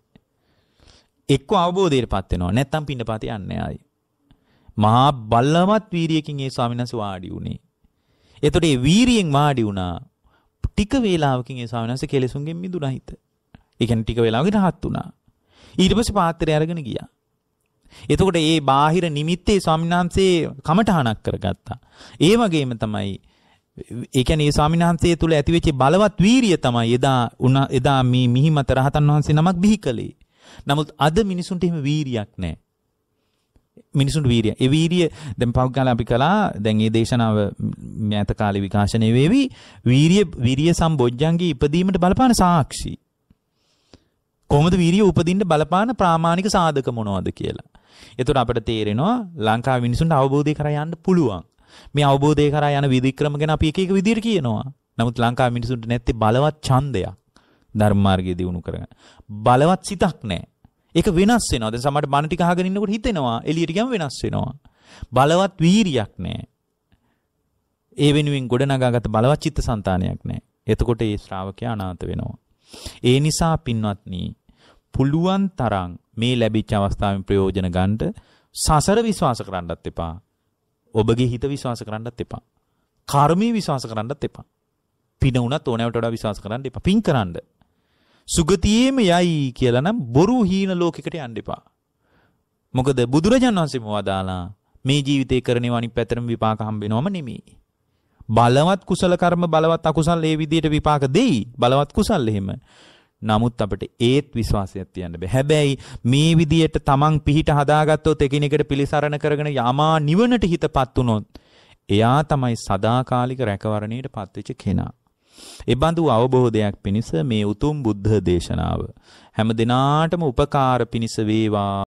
එක්ක අවබෝධයටපත් වෙනවා. නැත්තම් පින්නපාති යන්නේ ආයි. මහා බලවත් වීරියකින් ඒ ස්වාමීන් වහන්සේ වාඩි වුණේ. එතකොට ඒ වීරියෙන් වාඩි වුණා ටික වේලාවකින් ඒ ස්වාමීන් වහන්සේ කෙලෙසුන්ගෙන් මිදුණා හිත. ඒ කියන්නේ ටික වේලාවකින් රහත් වුණා. ඊට පස්සේ පාත්‍රය අරගෙන ගියා. එතකොට ඒ බාහිර නිමිත්තේ ස්වාමීන් වහන්සේ කමඨහනක් කරගත්තා. ඒ වගේම තමයි ඒ කියන්නේ ඒ ස්වාමීන් වහන්සේ තුල ඇතිවෙච්ච බලවත් වීරිය තමයි එදා එදා මේ මිහිමත රහතන් වහන්සේ නමක් බිහි කළේ. නමුත් අද මිනිසුන්ට එහෙම වීරියක් නැහැ. මිනිසුන්ට වීරිය. ඒ වීරිය දැන් පහු කාලේ අපි කළා දැන් මේ දේශනාව ඈත කාලේ විකාශනය වෙවි. වීරිය වීරිය සම්බොජ්ජංගේ ඉපදීමට බලපාන සාක්ෂි. කොහොමද වීරිය උපදින්න බලපාන ප්‍රාමාණික සාධක මොනවද කියලා. එතකොට අපිට තේරෙනවා ලංකාවේ මිනිසුන්ට අවබෝධය කරා යන්න පුළුවන්. මේ අවබෝධය කරා යන විදික්‍රම ගැන අපි එක එක විදිහට කියනවා. නමුත් ලංකාවේ මිනිසුන්ට නැත්තේ බලවත් ඡන්දයක්. ධර්ම මාර්ගයේ දිනු කරගන්න. බලවත් සිතක් නැහැ. ඒක වෙනස් වෙනවා. දැන් සමහරට බණ ටික අහගෙන ඉන්නකොට හිතෙනවා එළියට ගියම වෙනස් වෙනවා. බලවත් වීරියක් නැහැ. ඒ වෙනුවෙන් ගොඩනගාගත බලවත් චිත්තසංතානයක් නැහැ. එතකොට ඒ ශ්‍රාවකයා අනාථ වෙනවා. ඒ නිසා පින්වත්නි පුළුවන් තරම් මේ ලැබිච්ච අවස්ථාවෙන් ප්‍රයෝජන ගන්නට සසර විශ්වාස කරන්නත් එපා. ඔබගේ හිත විශ්වාස කරන්නත් එපා. කර්මී විශ්වාස කරන්නත් එපා. පින උනත් ඕනෑවට වඩා විශ්වාස කරන්න එපා. පින් කරන්නේ සුගතියේම යයි කියලා නම් බොරු හීන ලෝකයකට යන්න එපා. මොකද බුදුරජාණන් වහන්සේම වදාලා මේ ජීවිතේ කරන ඒවා අනිත් පැතරම විපාක හම්බෙනවම නෙමෙයි. බලවත් කුසල කර්ම බලවත් අකුසල් ඒ විදිහට විපාක දෙයි. බලවත් කුසල් එහෙම. නමුත් අපිට ඒත් විශ්වාසයක් තියන්න බෑ. හැබැයි මේ විදියට තමන් පිහිට හදාගත්තොත් එකිනෙකට පිළිසරණ කරගෙන යමා නිවනට හිතපත් වුනොත් එයා තමයි සදාකාලික රැකවරණයට පත්වෙච්ච කෙනා. එබඳු අවබෝධයක් පිණිස මේ උතුම් බුද්ධ දේශනාව හැම දිනාටම උපකාර පිණිස වේවා